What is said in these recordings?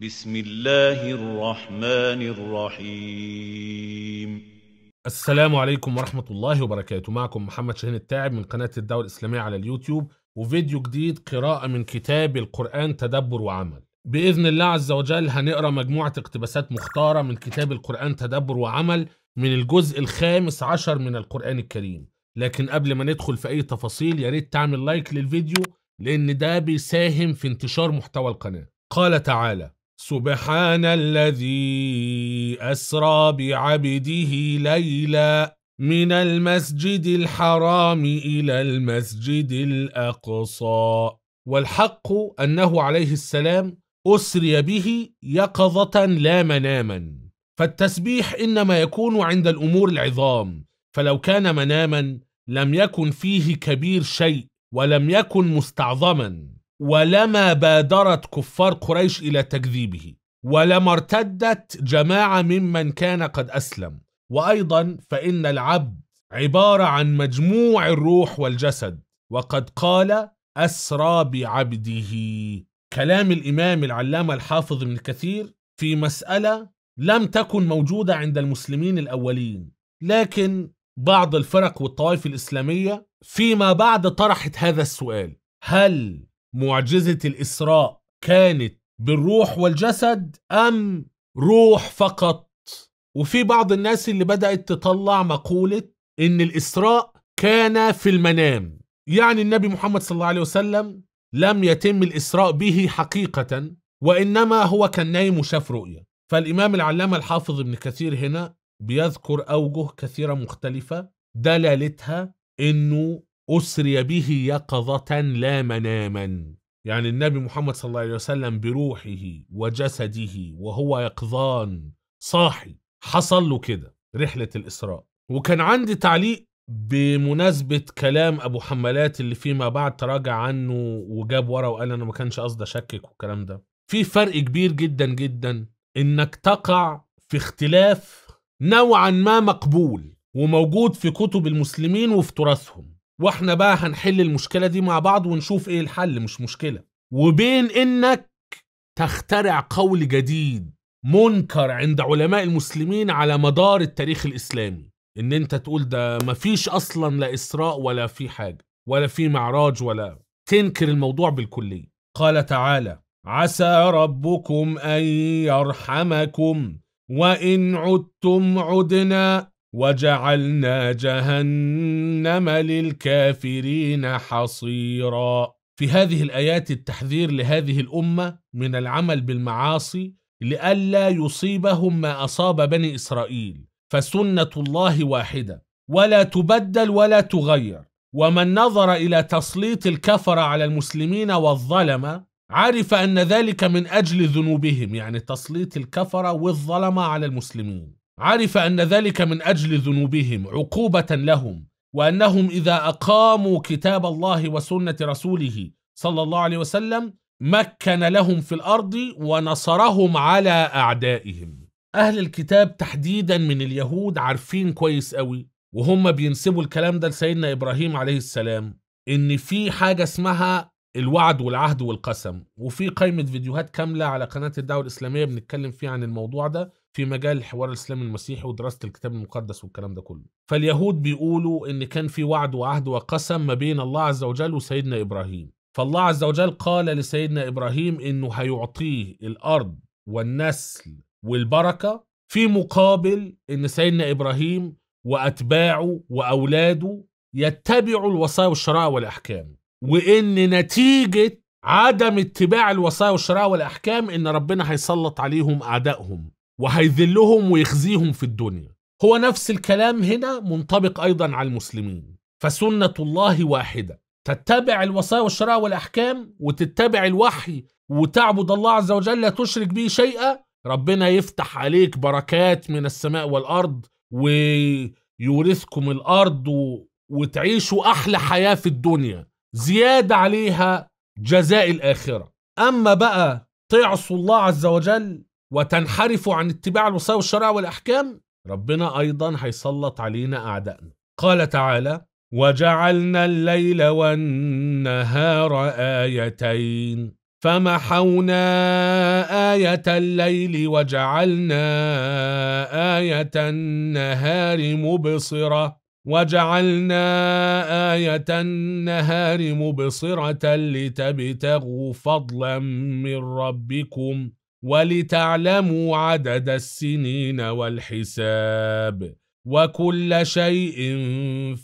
بسم الله الرحمن الرحيم السلام عليكم ورحمة الله وبركاته معكم محمد شاهين التاعب من قناة الدولة الإسلامية على اليوتيوب وفيديو جديد قراءة من كتاب القرآن تدبر وعمل بإذن الله عز وجل هنقرأ مجموعة اقتباسات مختارة من كتاب القرآن تدبر وعمل من الجزء الخامس عشر من القرآن الكريم لكن قبل ما ندخل في أي تفاصيل يا ريت تعمل لايك للفيديو لأن ده بيساهم في انتشار محتوى القناة قال تعالى سبحان الذي أسرى بعبده ليلا من المسجد الحرام إلى المسجد الأقصى والحق أنه عليه السلام أسري به يقظة لا مناما فالتسبيح إنما يكون عند الأمور العظام فلو كان مناما لم يكن فيه كبير شيء ولم يكن مستعظما ولما بادرت كفار قريش الى تكذيبه ولما ارتدت جماعه ممن كان قد اسلم وايضا فان العبد عباره عن مجموع الروح والجسد وقد قال اسرى بعبده كلام الامام العلامه الحافظ ابن كثير في مساله لم تكن موجوده عند المسلمين الاولين لكن بعض الفرق والطوائف الاسلاميه فيما بعد طرحت هذا السؤال هل معجزة الإسراء كانت بالروح والجسد أم روح فقط وفي بعض الناس اللي بدأت تطلع مقولة إن الإسراء كان في المنام يعني النبي محمد صلى الله عليه وسلم لم يتم الإسراء به حقيقة وإنما هو كان نايم وشاف رؤية فالإمام العلامة الحافظ ابن كثير هنا بيذكر أوجه كثيرة مختلفة دلالتها إنه أسري به يقظة لا مناما يعني النبي محمد صلى الله عليه وسلم بروحه وجسده وهو يقظان صاحي حصل له كده رحلة الإسراء وكان عندي تعليق بمناسبة كلام أبو حملات اللي فيما بعد تراجع عنه وجاب ورا وقال أنا ما كانش قصدي أشكك والكلام ده في فرق كبير جدا جدا إنك تقع في اختلاف نوعا ما مقبول وموجود في كتب المسلمين وفي تراثهم واحنا بقى هنحل المشكله دي مع بعض ونشوف ايه الحل مش مشكله وبين انك تخترع قول جديد منكر عند علماء المسلمين على مدار التاريخ الاسلامي ان انت تقول ده مفيش اصلا لا اسراء ولا في حاجه ولا في معراج ولا تنكر الموضوع بالكليه قال تعالى عسى ربكم ان يرحمكم وان عدتم عدنا وجعلنا جهنم للكافرين حصيرا في هذه الآيات التحذير لهذه الأمة من العمل بالمعاصي لئلا يصيبهم ما أصاب بني إسرائيل فسنة الله واحدة ولا تبدل ولا تغير ومن نظر إلى تسليط الكفر على المسلمين والظلمة عرف أن ذلك من أجل ذنوبهم يعني تسليط الكفر والظلمة على المسلمين عرف ان ذلك من اجل ذنوبهم عقوبه لهم وانهم اذا اقاموا كتاب الله وسنه رسوله صلى الله عليه وسلم مكن لهم في الارض ونصرهم على اعدائهم اهل الكتاب تحديدا من اليهود عارفين كويس قوي وهم بينسبوا الكلام ده لسيدنا ابراهيم عليه السلام ان في حاجه اسمها الوعد والعهد والقسم وفي قائمه فيديوهات كامله على قناه الدعوه الاسلاميه بنتكلم فيها عن الموضوع ده في مجال الحوار الاسلامي المسيحي ودراسه الكتاب المقدس والكلام ده كله فاليهود بيقولوا ان كان في وعد وعهد وقسم ما بين الله عز وجل وسيدنا ابراهيم فالله عز وجل قال لسيدنا ابراهيم انه هيعطيه الارض والنسل والبركه في مقابل ان سيدنا ابراهيم واتباعه واولاده يتبعوا الوصايا والشرائع والاحكام وان نتيجه عدم اتباع الوصايا والشرائع والاحكام ان ربنا هيسلط عليهم اعدائهم وهيذلهم ويخزيهم في الدنيا هو نفس الكلام هنا منطبق أيضا على المسلمين فسنة الله واحدة تتبع الوصايا والشرائع والأحكام وتتبع الوحي وتعبد الله عز وجل لا تشرك به شيئا ربنا يفتح عليك بركات من السماء والأرض ويورثكم الأرض وتعيشوا أحلى حياة في الدنيا زيادة عليها جزاء الآخرة أما بقى تعصوا الله عز وجل وتنحرف عن اتباع الوصايا والشرع والأحكام ربنا أيضا هيسلط علينا أعدائنا قال تعالى وجعلنا الليل والنهار آيتين فمحونا آية الليل وجعلنا آية النهار مبصرة وجعلنا آية النهار مبصرة لتبتغوا فضلا من ربكم ولتعلموا عدد السنين والحساب وكل شيء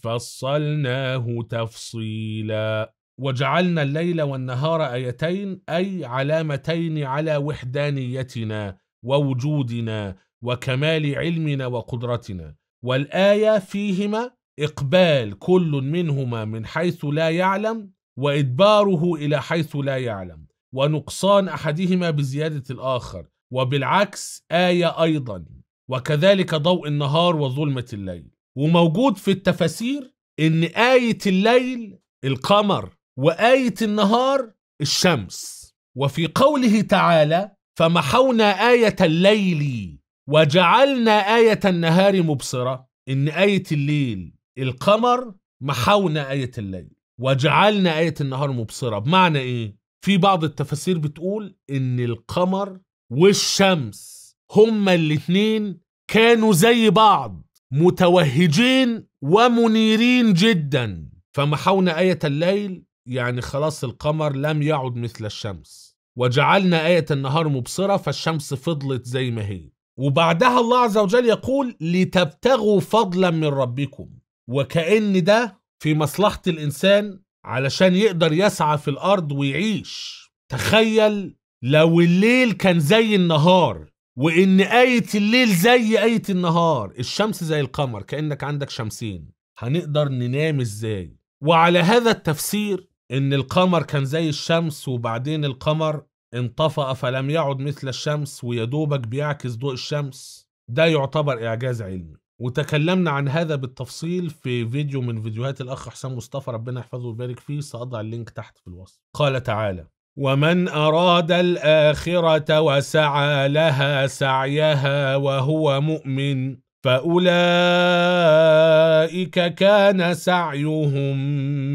فصلناه تفصيلا وجعلنا الليل والنهار ايتين اي علامتين على وحدانيتنا ووجودنا وكمال علمنا وقدرتنا والايه فيهما اقبال كل منهما من حيث لا يعلم وادباره الى حيث لا يعلم ونقصان احدهما بزياده الاخر وبالعكس ايه ايضا وكذلك ضوء النهار وظلمه الليل وموجود في التفاسير ان ايه الليل القمر وايه النهار الشمس وفي قوله تعالى فمحونا ايه الليل وجعلنا ايه النهار مبصره ان ايه الليل القمر محونا ايه الليل وجعلنا ايه النهار مبصره بمعنى ايه في بعض التفاسير بتقول ان القمر والشمس هما الاتنين كانوا زي بعض متوهجين ومنيرين جدا فمحونا آية الليل يعني خلاص القمر لم يعد مثل الشمس وجعلنا آية النهار مبصرة فالشمس فضلت زي ما هي وبعدها الله عز وجل يقول لتبتغوا فضلا من ربكم وكأن ده في مصلحة الإنسان علشان يقدر يسعى في الارض ويعيش تخيل لو الليل كان زي النهار وان ايه الليل زي ايه النهار الشمس زي القمر كانك عندك شمسين هنقدر ننام ازاي وعلى هذا التفسير ان القمر كان زي الشمس وبعدين القمر انطفأ فلم يعد مثل الشمس ويدوبك بيعكس ضوء الشمس ده يعتبر اعجاز علمي وتكلمنا عن هذا بالتفصيل في فيديو من فيديوهات الأخ حسام مصطفى ربنا يحفظه ويبارك فيه سأضع اللينك تحت في الوصف قال تعالى ومن أراد الآخرة وسعى لها سعيها وهو مؤمن فأولئك كان سعيهم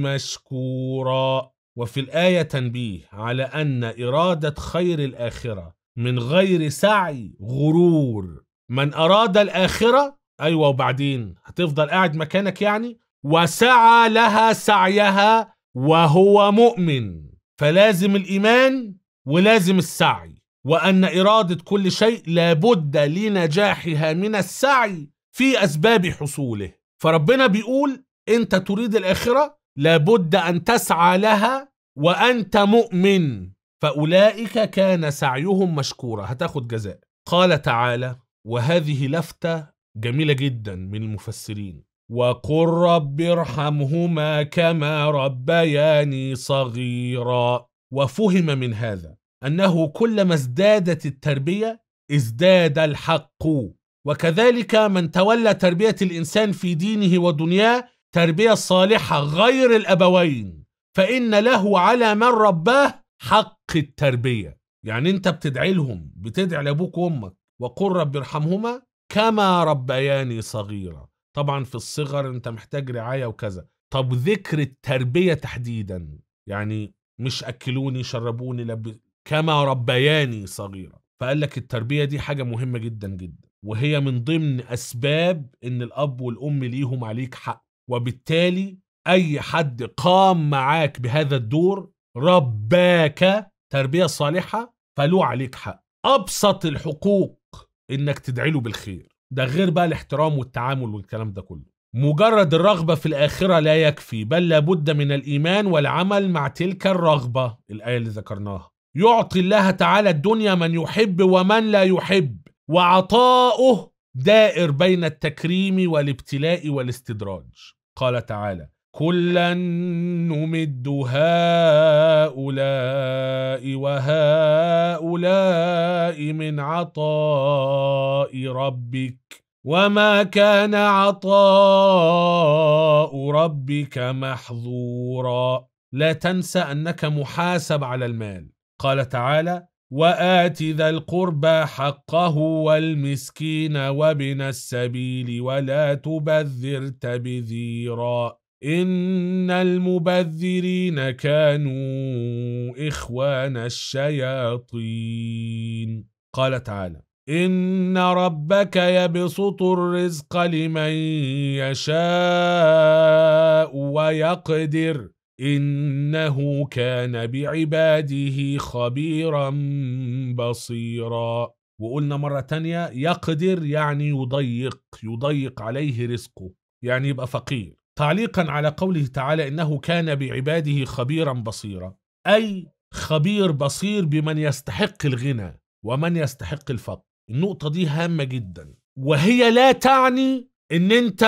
مشكورا وفي الآية تنبيه على أن إرادة خير الآخرة من غير سعي غرور من أراد الآخرة ايوه وبعدين هتفضل قاعد مكانك يعني وسعى لها سعيها وهو مؤمن فلازم الايمان ولازم السعي وان اراده كل شيء لابد لنجاحها من السعي في اسباب حصوله فربنا بيقول انت تريد الاخره لابد ان تسعى لها وانت مؤمن فاولئك كان سعيهم مشكورا هتاخد جزاء قال تعالى وهذه لفته جميلة جدا من المفسرين وقل رب ارحمهما كما ربياني صغيرا وفهم من هذا أنه كلما ازدادت التربية ازداد الحق وكذلك من تولى تربية الإنسان في دينه ودنياه تربية صالحة غير الأبوين فإن له على من رباه حق التربية يعني أنت بتدعي لهم بتدعي لأبوك وأمك وقل رب ارحمهما كما ربياني صغيرة طبعا في الصغر انت محتاج رعاية وكذا طب ذكر التربية تحديدا يعني مش أكلوني شربوني لب... كما ربياني صغيرة فقال لك التربية دي حاجة مهمة جدا جدا وهي من ضمن أسباب إن الأب والأم ليهم عليك حق وبالتالي أي حد قام معاك بهذا الدور رباك تربية صالحة فلو عليك حق أبسط الحقوق انك تدعي له بالخير ده غير بقى الاحترام والتعامل والكلام ده كله مجرد الرغبة في الآخرة لا يكفي بل لابد من الإيمان والعمل مع تلك الرغبة الآية اللي ذكرناها يعطي الله تعالى الدنيا من يحب ومن لا يحب وعطاؤه دائر بين التكريم والابتلاء والاستدراج قال تعالى كلا نمد هؤلاء وهؤلاء من عطاء ربك وما كان عطاء ربك محظورا لا تنسى أنك محاسب على المال قال تعالى وآت ذا القربى حقه والمسكين وابن السبيل ولا تبذر تبذيرا إن المبذرين كانوا إخوان الشياطين قال تعالى إن ربك يبسط الرزق لمن يشاء ويقدر إنه كان بعباده خبيرا بصيرا وقلنا مرة تانية يقدر يعني يضيق يضيق عليه رزقه يعني يبقى فقير تعليقا على قوله تعالى انه كان بعباده خبيرا بصيرا اي خبير بصير بمن يستحق الغنى ومن يستحق الفقر النقطه دي هامه جدا وهي لا تعني ان انت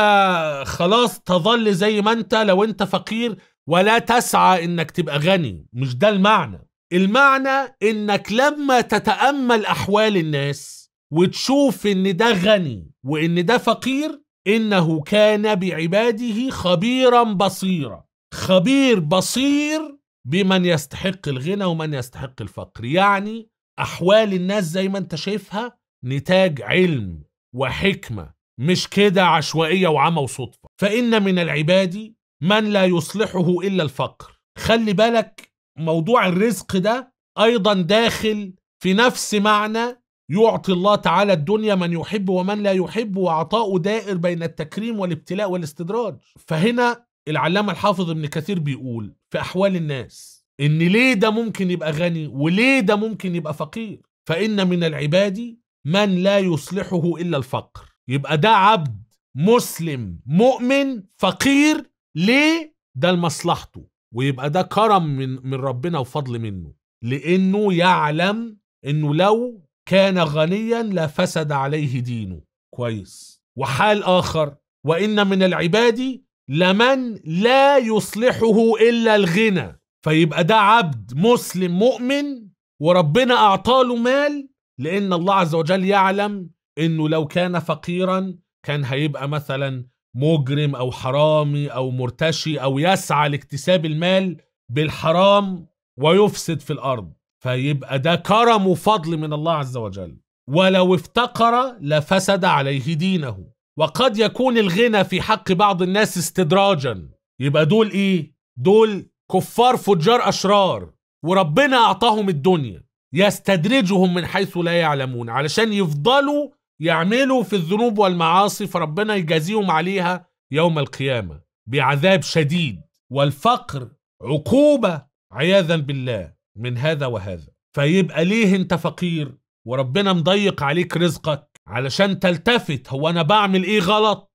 خلاص تظل زي ما انت لو انت فقير ولا تسعى انك تبقى غني مش ده المعنى المعنى انك لما تتامل احوال الناس وتشوف ان ده غني وان ده فقير إنه كان بعباده خبيرا بصيرا خبير بصير بمن يستحق الغنى ومن يستحق الفقر يعني أحوال الناس زي ما أنت شايفها نتاج علم وحكمة مش كده عشوائية وعمى وصدفة فإن من العباد من لا يصلحه إلا الفقر خلي بالك موضوع الرزق ده أيضا داخل في نفس معنى يعطي الله تعالى الدنيا من يحب ومن لا يحب وعطاؤه دائر بين التكريم والابتلاء والاستدراج فهنا العلامة الحافظ ابن كثير بيقول في أحوال الناس إن ليه ده ممكن يبقى غني وليه ده ممكن يبقى فقير فإن من العباد من لا يصلحه إلا الفقر يبقى ده عبد مسلم مؤمن فقير ليه ده لمصلحته ويبقى ده كرم من من ربنا وفضل منه لانه يعلم انه لو كان غنيا لا فسد عليه دينه كويس وحال آخر وإن من العباد لمن لا يصلحه إلا الغنى فيبقى ده عبد مسلم مؤمن وربنا أعطاله مال لأن الله عز وجل يعلم إنه لو كان فقيرا كان هيبقى مثلا مجرم أو حرامي أو مرتشي أو يسعى لاكتساب المال بالحرام ويفسد في الأرض فيبقى ده كرم وفضل من الله عز وجل ولو افتقر لفسد عليه دينه وقد يكون الغنى في حق بعض الناس استدراجا يبقى دول ايه دول كفار فجار اشرار وربنا اعطاهم الدنيا يستدرجهم من حيث لا يعلمون علشان يفضلوا يعملوا في الذنوب والمعاصي فربنا يجازيهم عليها يوم القيامه بعذاب شديد والفقر عقوبه عياذا بالله من هذا وهذا فيبقى ليه انت فقير وربنا مضيق عليك رزقك علشان تلتفت هو انا بعمل ايه غلط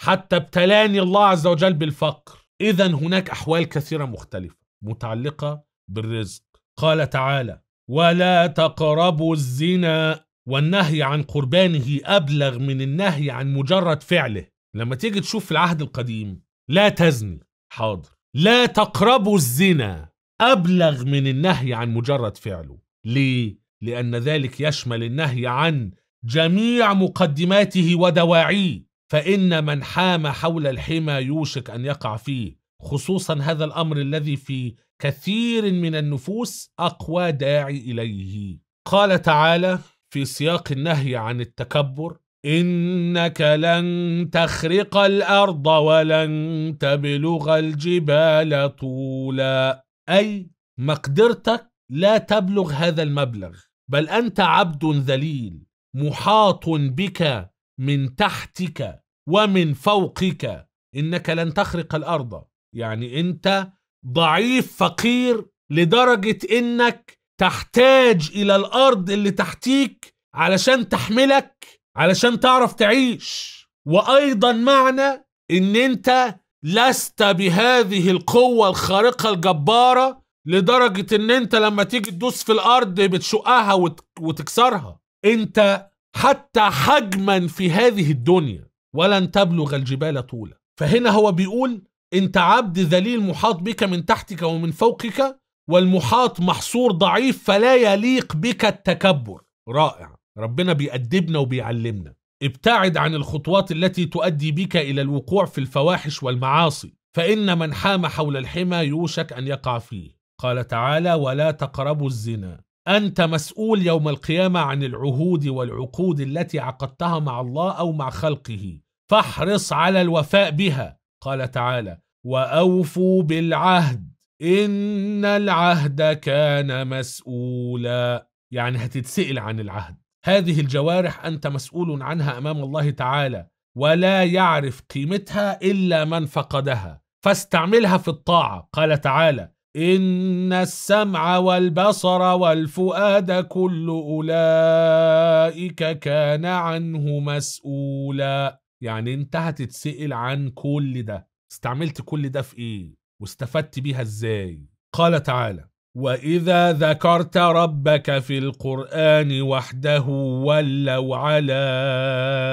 حتى ابتلاني الله عز وجل بالفقر اذا هناك احوال كثيره مختلفه متعلقه بالرزق قال تعالى ولا تقربوا الزنا والنهي عن قربانه ابلغ من النهي عن مجرد فعله لما تيجي تشوف في العهد القديم لا تزني حاضر لا تقربوا الزنا أبلغ من النهي عن مجرد فعله ليه؟ لأن ذلك يشمل النهي عن جميع مقدماته ودواعيه فإن من حام حول الحمى يوشك أن يقع فيه خصوصا هذا الأمر الذي في كثير من النفوس أقوى داعي إليه قال تعالى في سياق النهي عن التكبر إنك لن تخرق الأرض ولن تبلغ الجبال طولا أي مقدرتك لا تبلغ هذا المبلغ بل أنت عبد ذليل محاط بك من تحتك ومن فوقك إنك لن تخرق الأرض يعني أنت ضعيف فقير لدرجة إنك تحتاج إلى الأرض اللي تحتيك علشان تحملك علشان تعرف تعيش وأيضا معنى إن أنت لست بهذه القوة الخارقة الجبارة لدرجة ان انت لما تيجي تدوس في الارض بتشقها وتكسرها انت حتى حجما في هذه الدنيا ولن تبلغ الجبال طولا فهنا هو بيقول انت عبد ذليل محاط بك من تحتك ومن فوقك والمحاط محصور ضعيف فلا يليق بك التكبر رائع ربنا بيأدبنا وبيعلمنا ابتعد عن الخطوات التي تؤدي بك إلى الوقوع في الفواحش والمعاصي فإن من حام حول الحمى يوشك أن يقع فيه قال تعالى ولا تقربوا الزنا أنت مسؤول يوم القيامة عن العهود والعقود التي عقدتها مع الله أو مع خلقه فاحرص على الوفاء بها قال تعالى وأوفوا بالعهد إن العهد كان مسؤولا يعني هتتسئل عن العهد هذه الجوارح أنت مسؤول عنها أمام الله تعالى ولا يعرف قيمتها إلا من فقدها فاستعملها في الطاعة قال تعالى إن السمع والبصر والفؤاد كل أولئك كان عنه مسؤولا يعني أنت هتتسأل عن كل ده استعملت كل ده في إيه واستفدت بيها إزاي قال تعالى واذا ذكرت ربك في القران وحده ولوا على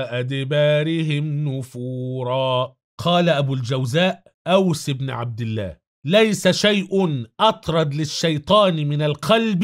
ادبارهم نفورا قال ابو الجوزاء اوس بن عبد الله ليس شيء اطرد للشيطان من القلب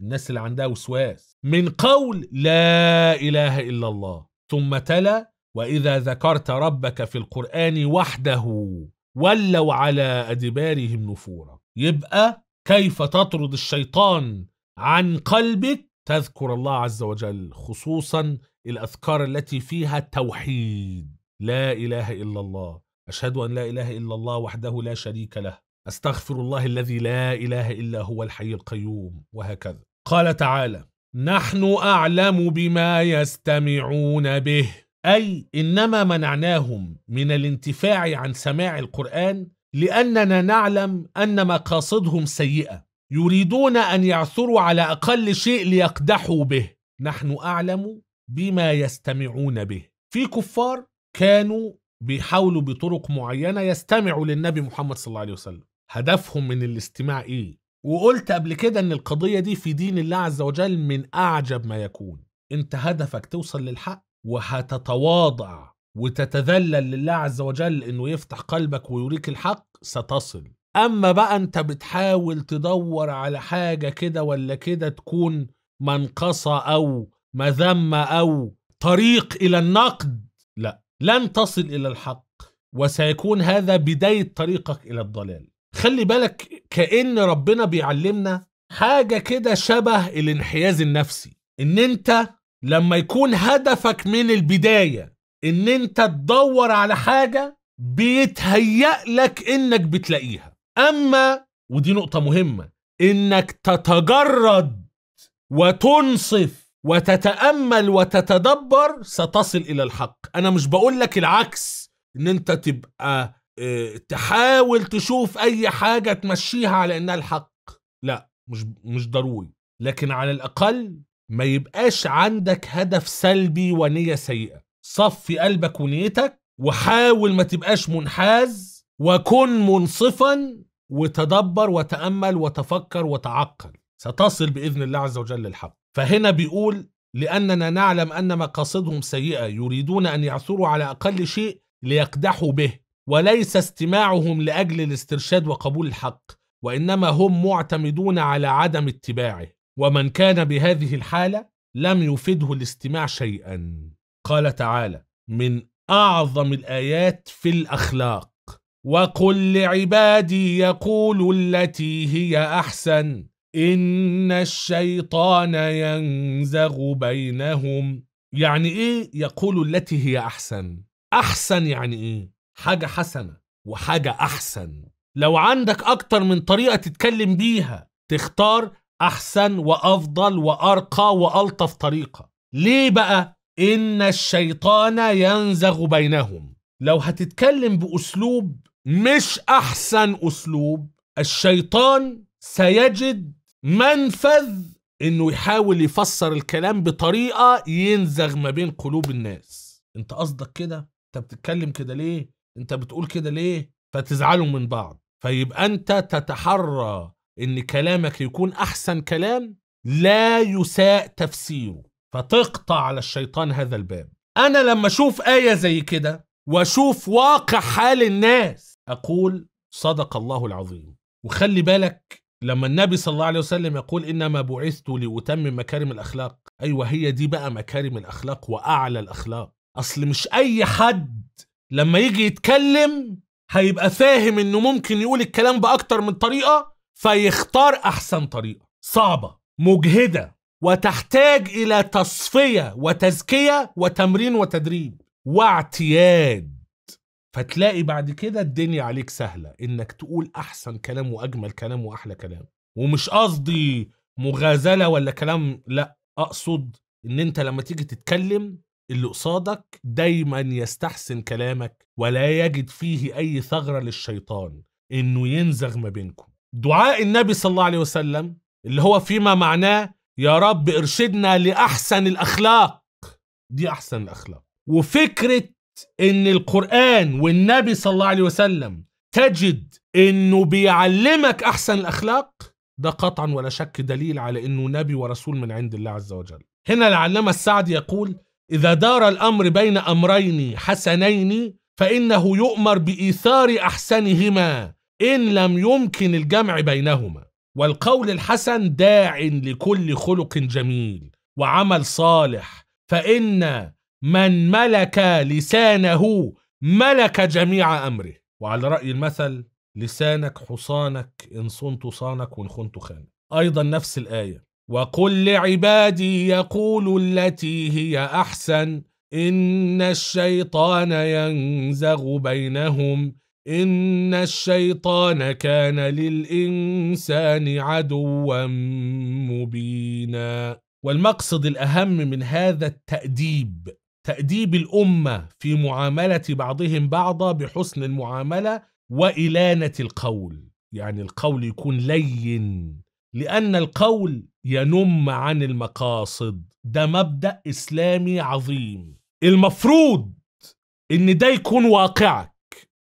الناس اللي عندها وسواس من قول لا اله الا الله ثم تلا واذا ذكرت ربك في القران وحده ولوا على ادبارهم نفورا يبقى كيف تطرد الشيطان عن قلبك تذكر الله عز وجل خصوصا الاذكار التي فيها التوحيد لا اله الا الله اشهد ان لا اله الا الله وحده لا شريك له استغفر الله الذي لا اله الا هو الحي القيوم وهكذا قال تعالى نحن اعلم بما يستمعون به اي انما منعناهم من الانتفاع عن سماع القران لأننا نعلم أن مقاصدهم سيئة يريدون أن يعثروا على أقل شيء ليقدحوا به نحن أعلم بما يستمعون به في كفار كانوا بيحاولوا بطرق معينة يستمعوا للنبي محمد صلى الله عليه وسلم هدفهم من الاستماع إيه؟ وقلت قبل كده أن القضية دي في دين الله عز وجل من أعجب ما يكون أنت هدفك توصل للحق وهتتواضع وتتذلل لله عز وجل انه يفتح قلبك ويوريك الحق ستصل اما بقى انت بتحاول تدور على حاجه كده ولا كده تكون منقصه او مذمه او طريق الى النقد لا لن تصل الى الحق وسيكون هذا بدايه طريقك الى الضلال خلي بالك كان ربنا بيعلمنا حاجه كده شبه الانحياز النفسي ان انت لما يكون هدفك من البدايه ان انت تدور على حاجة بيتهيأ لك انك بتلاقيها اما ودي نقطة مهمة انك تتجرد وتنصف وتتأمل وتتدبر ستصل الى الحق انا مش بقول لك العكس ان انت تبقى اه تحاول تشوف اي حاجة تمشيها على انها الحق لا مش مش ضروري لكن على الاقل ما يبقاش عندك هدف سلبي ونية سيئة صفي قلبك ونيتك وحاول ما تبقاش منحاز وكن منصفا وتدبر وتأمل وتفكر وتعقل ستصل بإذن الله عز وجل للحق فهنا بيقول لأننا نعلم أن مقاصدهم سيئة يريدون أن يعثروا على أقل شيء ليقدحوا به وليس استماعهم لأجل الاسترشاد وقبول الحق وإنما هم معتمدون على عدم اتباعه ومن كان بهذه الحالة لم يفده الاستماع شيئا قال تعالى من اعظم الايات في الاخلاق وقل لعبادي يقولوا التي هي احسن ان الشيطان ينزغ بينهم يعني ايه يقول التي هي احسن احسن يعني ايه حاجه حسنه وحاجه احسن لو عندك اكتر من طريقه تتكلم بيها تختار احسن وافضل وارقى والطف طريقه ليه بقى إن الشيطان ينزغ بينهم لو هتتكلم بأسلوب مش أحسن أسلوب الشيطان سيجد منفذ إنه يحاول يفسر الكلام بطريقة ينزغ ما بين قلوب الناس أنت قصدك كده؟ أنت بتتكلم كده ليه؟ أنت بتقول كده ليه؟ فتزعلوا من بعض فيبقى أنت تتحرى إن كلامك يكون أحسن كلام لا يساء تفسيره فتقطع على الشيطان هذا الباب انا لما اشوف ايه زي كده واشوف واقع حال الناس اقول صدق الله العظيم وخلي بالك لما النبي صلى الله عليه وسلم يقول انما بعثت لاتمم مكارم الاخلاق ايوه هي دي بقى مكارم الاخلاق واعلى الاخلاق اصل مش اي حد لما يجي يتكلم هيبقى فاهم انه ممكن يقول الكلام باكتر من طريقه فيختار احسن طريقه صعبه مجهده وتحتاج إلى تصفية وتزكية وتمرين وتدريب واعتياد فتلاقي بعد كده الدنيا عليك سهلة إنك تقول أحسن كلام وأجمل كلام وأحلى كلام ومش قصدي مغازلة ولا كلام لا أقصد إن أنت لما تيجي تتكلم اللي قصادك دايما يستحسن كلامك ولا يجد فيه أي ثغرة للشيطان إنه ينزغ ما بينكم دعاء النبي صلى الله عليه وسلم اللي هو فيما معناه يا رب ارشدنا لأحسن الأخلاق دي أحسن الأخلاق وفكرة إن القرآن والنبي صلى الله عليه وسلم تجد إنه بيعلمك أحسن الأخلاق ده قطعا ولا شك دليل على إنه نبي ورسول من عند الله عز وجل هنا العلامة السعدي يقول إذا دار الأمر بين أمرين حسنين فإنه يؤمر بإيثار أحسنهما إن لم يمكن الجمع بينهما والقول الحسن داع لكل خلق جميل وعمل صالح فإن من ملك لسانه ملك جميع أمره وعلى رأي المثل لسانك حصانك إن صنت صانك وإن خنت خانك أيضا نفس الآية وقل لعبادي يقولوا التي هي أحسن إن الشيطان ينزغ بينهم إن الشيطان كان للإنسان عدوا مبينا والمقصد الأهم من هذا التأديب تأديب الأمة في معاملة بعضهم بعضا بحسن المعاملة وإلانة القول يعني القول يكون لين لأن القول ينم عن المقاصد ده مبدأ إسلامي عظيم المفروض إن ده يكون واقعك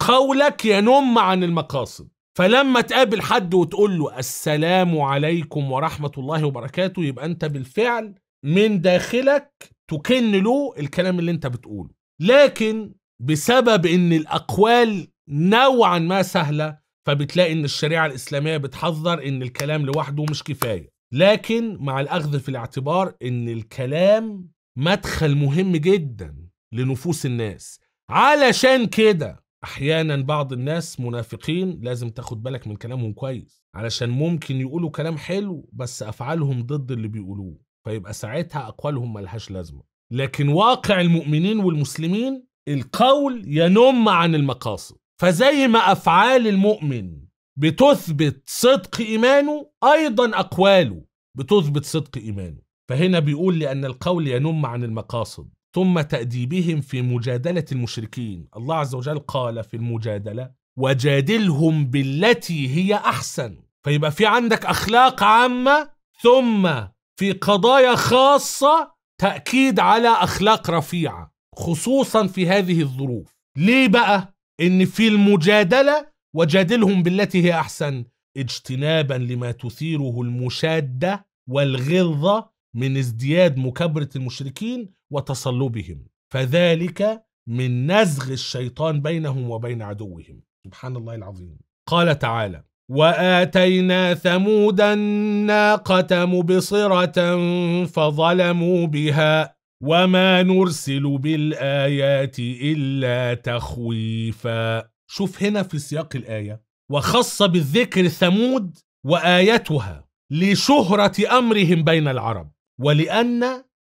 قولك ينم عن المقاصد فلما تقابل حد وتقول له السلام عليكم ورحمة الله وبركاته يبقى أنت بالفعل من داخلك تكن له الكلام اللي أنت بتقوله لكن بسبب أن الأقوال نوعا ما سهلة فبتلاقي أن الشريعة الإسلامية بتحذر أن الكلام لوحده مش كفاية لكن مع الأخذ في الاعتبار أن الكلام مدخل مهم جدا لنفوس الناس علشان كده احيانا بعض الناس منافقين لازم تاخد بالك من كلامهم كويس علشان ممكن يقولوا كلام حلو بس افعالهم ضد اللي بيقولوه فيبقى ساعتها اقوالهم ملهاش لازمه لكن واقع المؤمنين والمسلمين القول ينم عن المقاصد فزي ما افعال المؤمن بتثبت صدق ايمانه ايضا اقواله بتثبت صدق ايمانه فهنا بيقول لان القول ينم عن المقاصد ثم تأديبهم في مجادلة المشركين الله عز وجل قال في المجادلة وجادلهم بالتي هي أحسن فيبقى في عندك أخلاق عامة ثم في قضايا خاصة تأكيد على أخلاق رفيعة خصوصا في هذه الظروف ليه بقى؟ إن في المجادلة وجادلهم بالتي هي أحسن اجتنابا لما تثيره المشادة والغلظة من ازدياد مكابرة المشركين وتصلبهم فذلك من نزغ الشيطان بينهم وبين عدوهم سبحان الله العظيم قال تعالى واتينا ثمود الناقه مبصره فظلموا بها وما نرسل بالايات الا تخويفا شوف هنا في سياق الايه وخص بالذكر ثمود وايتها لشهره امرهم بين العرب ولان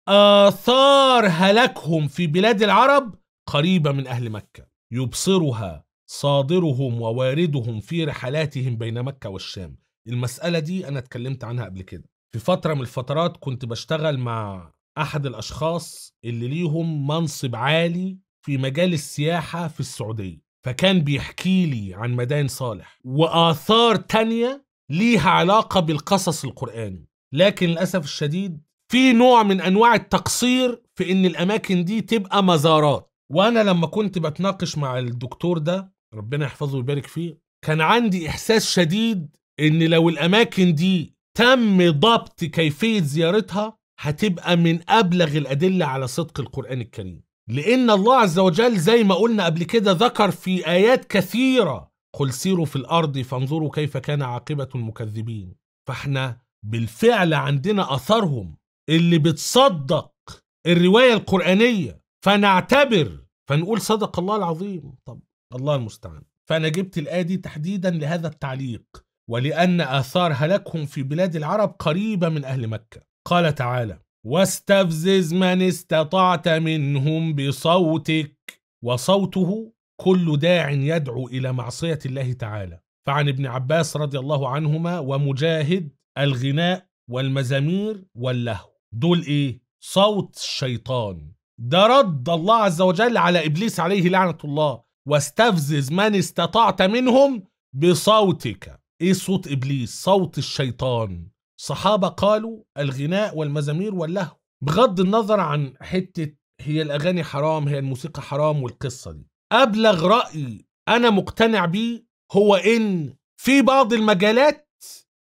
آثار هلاكهم في بلاد العرب قريبة من أهل مكة يبصرها صادرهم وواردهم في رحلاتهم بين مكة والشام المسألة دي أنا اتكلمت عنها قبل كده في فترة من الفترات كنت بشتغل مع أحد الأشخاص اللي ليهم منصب عالي في مجال السياحة في السعودية فكان بيحكي لي عن مدائن صالح وآثار تانية ليها علاقة بالقصص القرآني لكن للأسف الشديد في نوع من انواع التقصير في ان الاماكن دي تبقى مزارات وانا لما كنت بتناقش مع الدكتور ده ربنا يحفظه ويبارك فيه كان عندي احساس شديد ان لو الاماكن دي تم ضبط كيفيه زيارتها هتبقى من ابلغ الادله على صدق القران الكريم لان الله عز وجل زي ما قلنا قبل كده ذكر في ايات كثيره قل سيروا في الارض فانظروا كيف كان عاقبه المكذبين فاحنا بالفعل عندنا اثرهم اللي بتصدق الرواية القرآنية فنعتبر فنقول صدق الله العظيم طب الله المستعان فأنا جبت الآية دي تحديدا لهذا التعليق ولأن آثار هلكهم في بلاد العرب قريبة من أهل مكة قال تعالى واستفزز من استطعت منهم بصوتك وصوته كل داع يدعو إلى معصية الله تعالى فعن ابن عباس رضي الله عنهما ومجاهد الغناء والمزامير واللهو دول ايه صوت الشيطان ده رد الله عز وجل على ابليس عليه لعنه الله واستفزز من استطعت منهم بصوتك ايه صوت ابليس صوت الشيطان صحابه قالوا الغناء والمزامير واللهو بغض النظر عن حته هي الاغاني حرام هي الموسيقى حرام والقصه دي ابلغ راي انا مقتنع بيه هو ان في بعض المجالات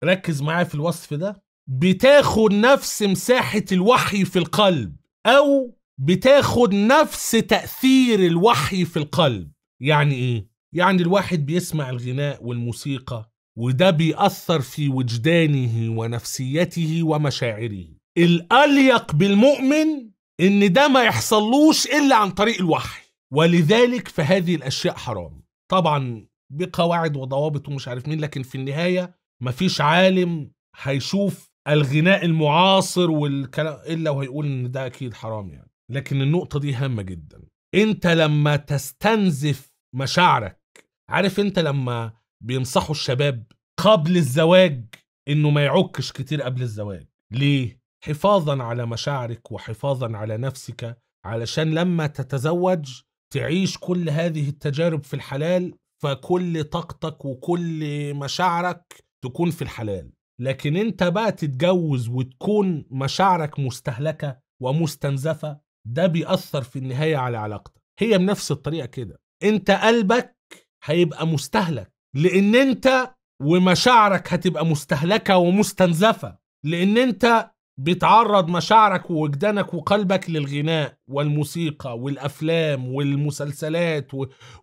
ركز معايا في الوصف ده بتاخد نفس مساحة الوحي في القلب أو بتاخد نفس تأثير الوحي في القلب يعني إيه؟ يعني الواحد بيسمع الغناء والموسيقى وده بيأثر في وجدانه ونفسيته ومشاعره الأليق بالمؤمن إن ده ما يحصلوش إلا عن طريق الوحي ولذلك فهذه الأشياء حرام طبعا بقواعد وضوابط ومش عارف مين لكن في النهاية مفيش عالم هيشوف الغناء المعاصر والكلام الا وهيقول ان ده اكيد حرام يعني لكن النقطه دي هامه جدا انت لما تستنزف مشاعرك عارف انت لما بينصحوا الشباب قبل الزواج انه ما يعكش كتير قبل الزواج ليه حفاظا على مشاعرك وحفاظا على نفسك علشان لما تتزوج تعيش كل هذه التجارب في الحلال فكل طاقتك وكل مشاعرك تكون في الحلال لكن انت بقى تتجوز وتكون مشاعرك مستهلكه ومستنزفه ده بيأثر في النهايه على علاقتك هي بنفس الطريقه كده انت قلبك هيبقى مستهلك لان انت ومشاعرك هتبقى مستهلكه ومستنزفه لان انت بتعرض مشاعرك ووجدانك وقلبك للغناء والموسيقى والافلام والمسلسلات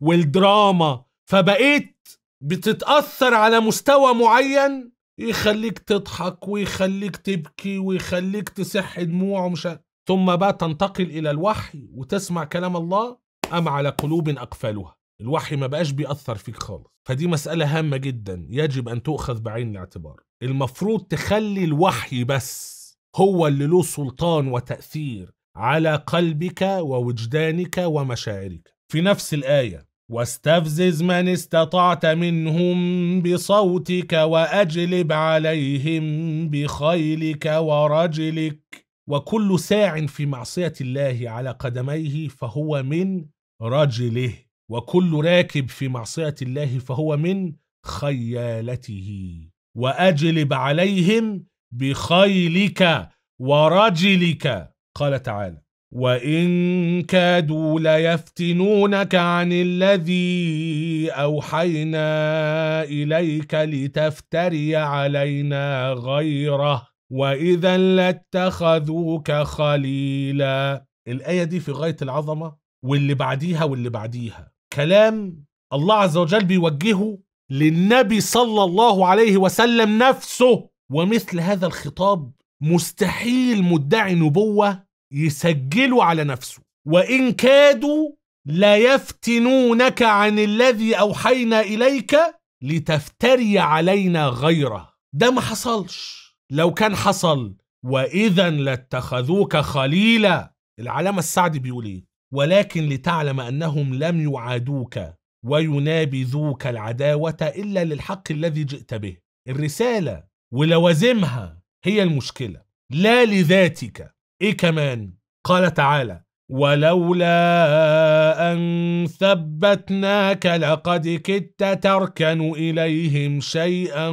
والدراما فبقيت بتتاثر على مستوى معين يخليك تضحك ويخليك تبكي ويخليك تسح دموع ومش ثم بقى تنتقل إلى الوحي وتسمع كلام الله أم على قلوب أقفالها الوحي ما بقاش بيأثر فيك خالص فدي مسألة هامة جدا يجب أن تؤخذ بعين الاعتبار المفروض تخلي الوحي بس هو اللي له سلطان وتأثير على قلبك ووجدانك ومشاعرك في نفس الآية واستفزز من استطعت منهم بصوتك واجلب عليهم بخيلك ورجلك وكل ساع في معصيه الله على قدميه فهو من رجله وكل راكب في معصيه الله فهو من خيالته واجلب عليهم بخيلك ورجلك قال تعالى وإن كادوا ليفتنونك عن الذي أوحينا إليك لتفتري علينا غيره وإذا لاتخذوك خليلا الآية دي في غاية العظمة واللي بعديها واللي بعديها كلام الله عز وجل بيوجهه للنبي صلى الله عليه وسلم نفسه ومثل هذا الخطاب مستحيل مدعي نبوة يسجلوا على نفسه وإن كادوا ليفتنونك عن الذي أوحينا إليك لتفتري علينا غيره ده ما حصلش لو كان حصل وإذا لاتخذوك خليلا العلامة السعدي بيقول إيه ولكن لتعلم أنهم لم يعادوك وينابذوك العداوة إلا للحق الذي جئت به الرسالة ولوازمها هي المشكلة لا لذاتك ايه كمان قال تعالى ولولا أن ثبتناك لقد كدت تركن إليهم شيئا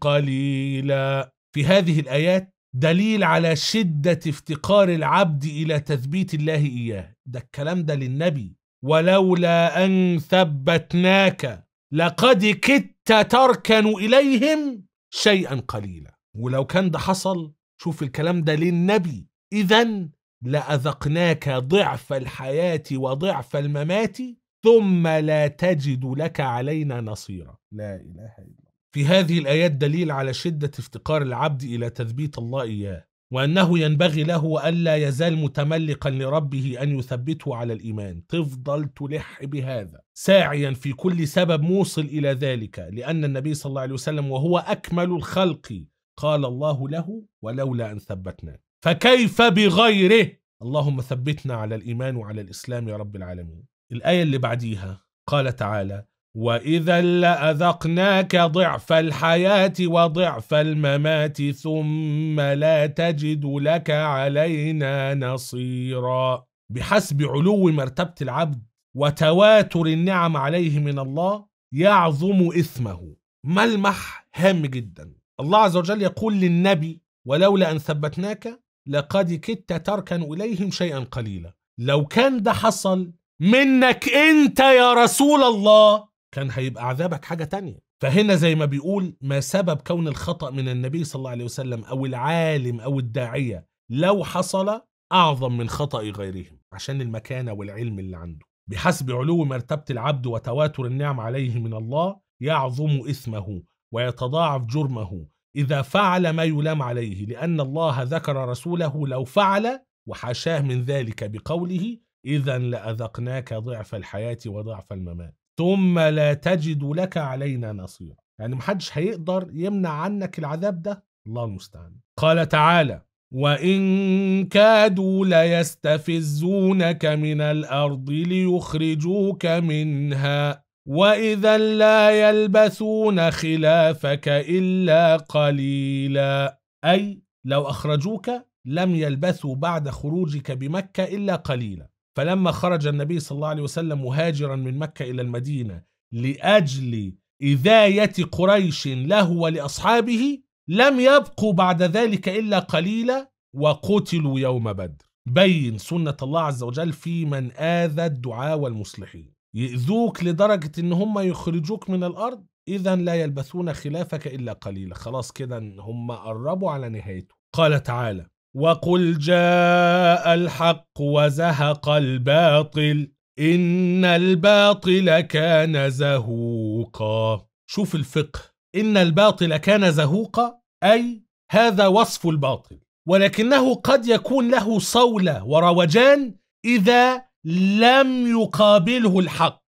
قليلا في هذه الآيات دليل على شدة افتقار العبد إلى تثبيت الله إياه ده الكلام ده للنبي ولولا أن ثبتناك لقد كدت تركن إليهم شيئا قليلا ولو كان ده حصل شوف الكلام ده للنبي إذا لأذقناك ضعف الحياة وضعف الممات ثم لا تجد لك علينا نصيرا لا إله إلا الله في هذه الآيات دليل على شدة افتقار العبد إلى تثبيت الله إياه وأنه ينبغي له ألا يزال متملقا لربه أن يثبته على الإيمان تفضل تلح بهذا ساعيا في كل سبب موصل إلى ذلك لأن النبي صلى الله عليه وسلم وهو أكمل الخلق قال الله له ولولا أن ثبتناك فكيف بغيره اللهم ثبتنا على الإيمان وعلى الإسلام يا رب العالمين الآية اللي بعديها قال تعالى وإذا لأذقناك ضعف الحياة وضعف الممات ثم لا تجد لك علينا نصيرا بحسب علو مرتبة العبد وتواتر النعم عليه من الله يعظم إثمه ملمح هام جدا الله عز وجل يقول للنبي ولولا أن ثبتناك لقد كدت تركن إليهم شيئا قليلا لو كان ده حصل منك أنت يا رسول الله كان هيبقى عذابك حاجة تانية فهنا زي ما بيقول ما سبب كون الخطأ من النبي صلى الله عليه وسلم أو العالم أو الداعية لو حصل أعظم من خطأ غيرهم عشان المكانة والعلم اللي عنده بحسب علو مرتبة العبد وتواتر النعم عليه من الله يعظم إثمه ويتضاعف جرمه إذا فعل ما يلام عليه لأن الله ذكر رسوله لو فعل وحاشاه من ذلك بقوله إذا لأذقناك ضعف الحياة وضعف الممات ثم لا تجد لك علينا نصيرا يعني محدش هيقدر يمنع عنك العذاب ده الله المستعان قال تعالى وإن كادوا ليستفزونك من الأرض ليخرجوك منها وإذا لا يلبثون خلافك إلا قليلا أي لو أخرجوك لم يلبثوا بعد خروجك بمكة إلا قليلا فلما خرج النبي صلى الله عليه وسلم مهاجرا من مكة إلى المدينة لأجل إذاية قريش له ولأصحابه لم يبقوا بعد ذلك إلا قليلا وقتلوا يوم بدر بين سنة الله عز وجل في من آذى الدعاء والمصلحين يؤذوك لدرجة ان هم يخرجوك من الارض اذا لا يلبثون خلافك الا قليلا خلاص كده هم قربوا على نهايته قال تعالى وقل جاء الحق وزهق الباطل ان الباطل كان زهوقا شوف الفقه ان الباطل كان زهوقا اي هذا وصف الباطل ولكنه قد يكون له صولة وروجان إذا لم يقابله الحق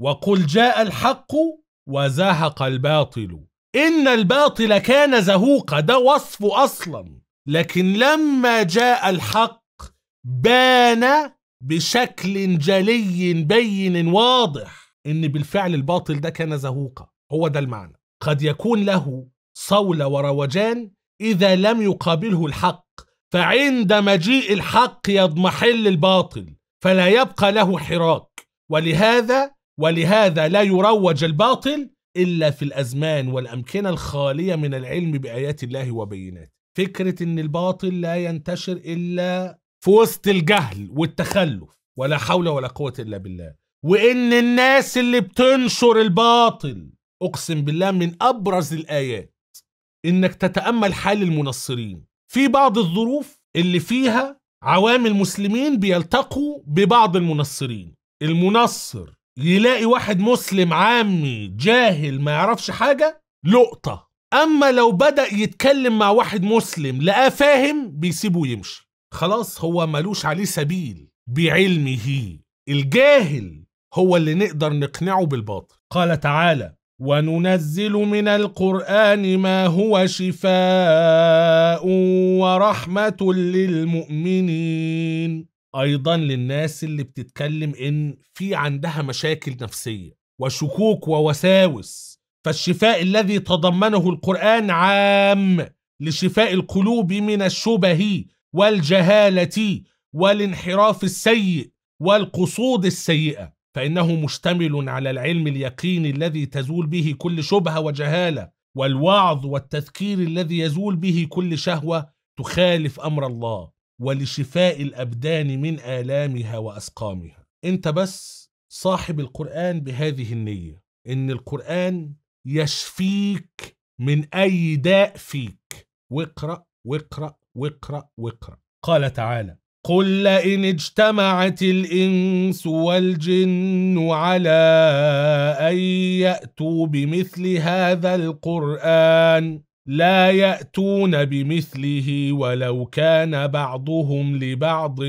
وقل جاء الحق وزهق الباطل إن الباطل كان زهوقا ده وصف أصلا لكن لما جاء الحق بان بشكل جلي بين واضح إن بالفعل الباطل ده كان زهوقا هو ده المعنى قد يكون له صول وروجان إذا لم يقابله الحق فعند مجيء الحق يضمحل الباطل فلا يبقى له حراك ولهذا ولهذا لا يروج الباطل إلا في الأزمان والأمكنة الخالية من العلم بآيات الله وبيناته فكرة إن الباطل لا ينتشر إلا في وسط الجهل والتخلف ولا حول ولا قوة إلا بالله وإن الناس اللي بتنشر الباطل أقسم بالله من أبرز الآيات إنك تتأمل حال المنصرين في بعض الظروف اللي فيها عوام المسلمين بيلتقوا ببعض المنصرين المنصر يلاقي واحد مسلم عامي جاهل ما يعرفش حاجة لقطة أما لو بدأ يتكلم مع واحد مسلم لقاه فاهم بيسيبه يمشي خلاص هو ملوش عليه سبيل بعلمه الجاهل هو اللي نقدر نقنعه بالباطل قال تعالى وننزل من القرآن ما هو شفاء ورحمة للمؤمنين أيضا للناس اللي بتتكلم إن في عندها مشاكل نفسية وشكوك ووساوس فالشفاء الذي تضمنه القرآن عام لشفاء القلوب من الشبه والجهالة والانحراف السيء والقصود السيئة فإنه مشتمل على العلم اليقين الذي تزول به كل شبهة وجهالة والوعظ والتذكير الذي يزول به كل شهوة تخالف أمر الله ولشفاء الأبدان من آلامها وأسقامها أنت بس صاحب القرآن بهذه النية إن القرآن يشفيك من أي داء فيك واقرأ واقرأ واقرأ واقرأ قال تعالى قل لئن اجتمعت الانس والجن على ان ياتوا بمثل هذا القران لا ياتون بمثله ولو كان بعضهم لبعض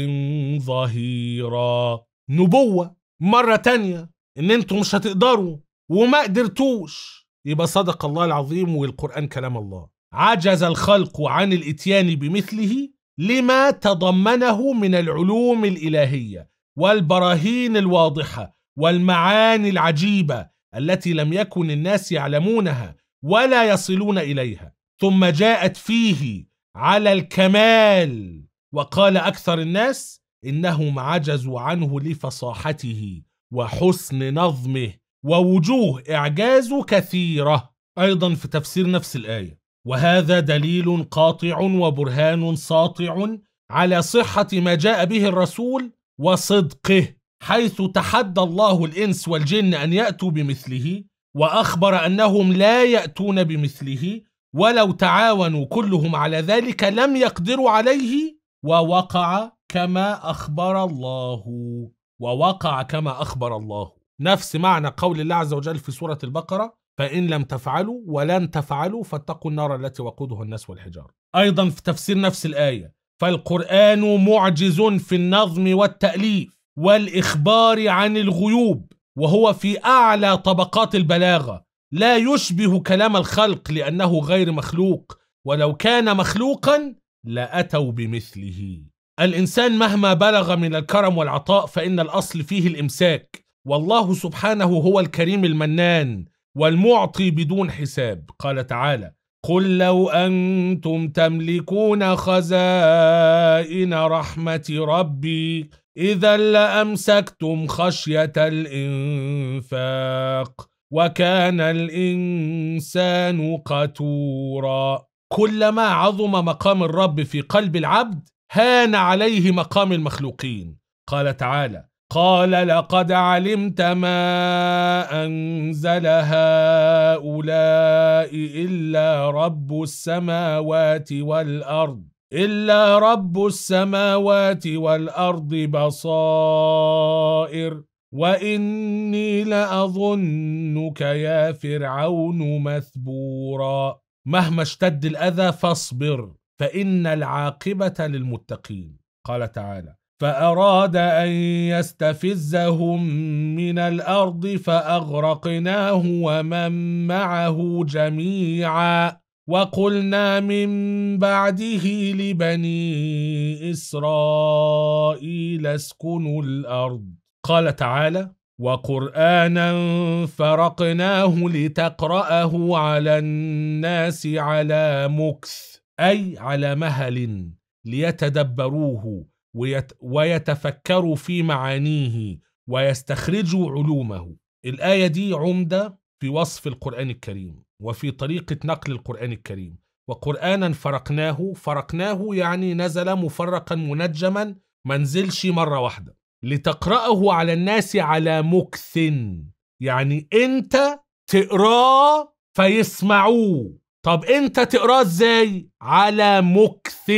ظهيرا نبوه مره تانيه ان انتم مش هتقدروا وما قدرتوش يبقى صدق الله العظيم والقران كلام الله عجز الخلق عن الاتيان بمثله لما تضمنه من العلوم الالهيه والبراهين الواضحه والمعاني العجيبه التي لم يكن الناس يعلمونها ولا يصلون اليها ثم جاءت فيه على الكمال وقال اكثر الناس انهم عجزوا عنه لفصاحته وحسن نظمه ووجوه اعجازه كثيره ايضا في تفسير نفس الايه وهذا دليل قاطع وبرهان ساطع على صحة ما جاء به الرسول وصدقه حيث تحدى الله الإنس والجن أن يأتوا بمثله وأخبر أنهم لا يأتون بمثله ولو تعاونوا كلهم على ذلك لم يقدروا عليه ووقع كما أخبر الله ووقع كما أخبر الله نفس معنى قول الله عز وجل في سورة البقرة فإن لم تفعلوا ولن تفعلوا فاتقوا النار التي وقودها الناس والحجار أيضا في تفسير نفس الآية فالقرآن معجز في النظم والتأليف والإخبار عن الغيوب وهو في أعلى طبقات البلاغة لا يشبه كلام الخلق لأنه غير مخلوق ولو كان مخلوقا لأتوا بمثله الإنسان مهما بلغ من الكرم والعطاء فإن الأصل فيه الإمساك والله سبحانه هو الكريم المنان والمعطي بدون حساب قال تعالى قل لو أنتم تملكون خزائن رحمة ربي إذا لأمسكتم خشية الإنفاق وكان الإنسان قتورا كلما عظم مقام الرب في قلب العبد هان عليه مقام المخلوقين قال تعالى قال لقد علمت ما أنزل هؤلاء إلا رب السماوات والأرض إلا رب السماوات والأرض بصائر وإني لأظنك يا فرعون مثبورا مهما اشتد الأذى فاصبر فإن العاقبة للمتقين قال تعالى فأراد أن يستفزهم من الأرض فأغرقناه ومن معه جميعا وقلنا من بعده لبني إسرائيل اسكنوا الأرض قال تعالى وقرآنا فرقناه لتقرأه على الناس على مكث أي على مهل ليتدبروه ويتفكروا في معانيه ويستخرجوا علومه الآية دي عمدة في وصف القرآن الكريم وفي طريقة نقل القرآن الكريم وقرآنا فرقناه فرقناه يعني نزل مفرقا منجما منزلش مرة واحدة لتقرأه على الناس على مكث يعني انت تقراه فيسمعوه طب انت تقراه ازاي على مكث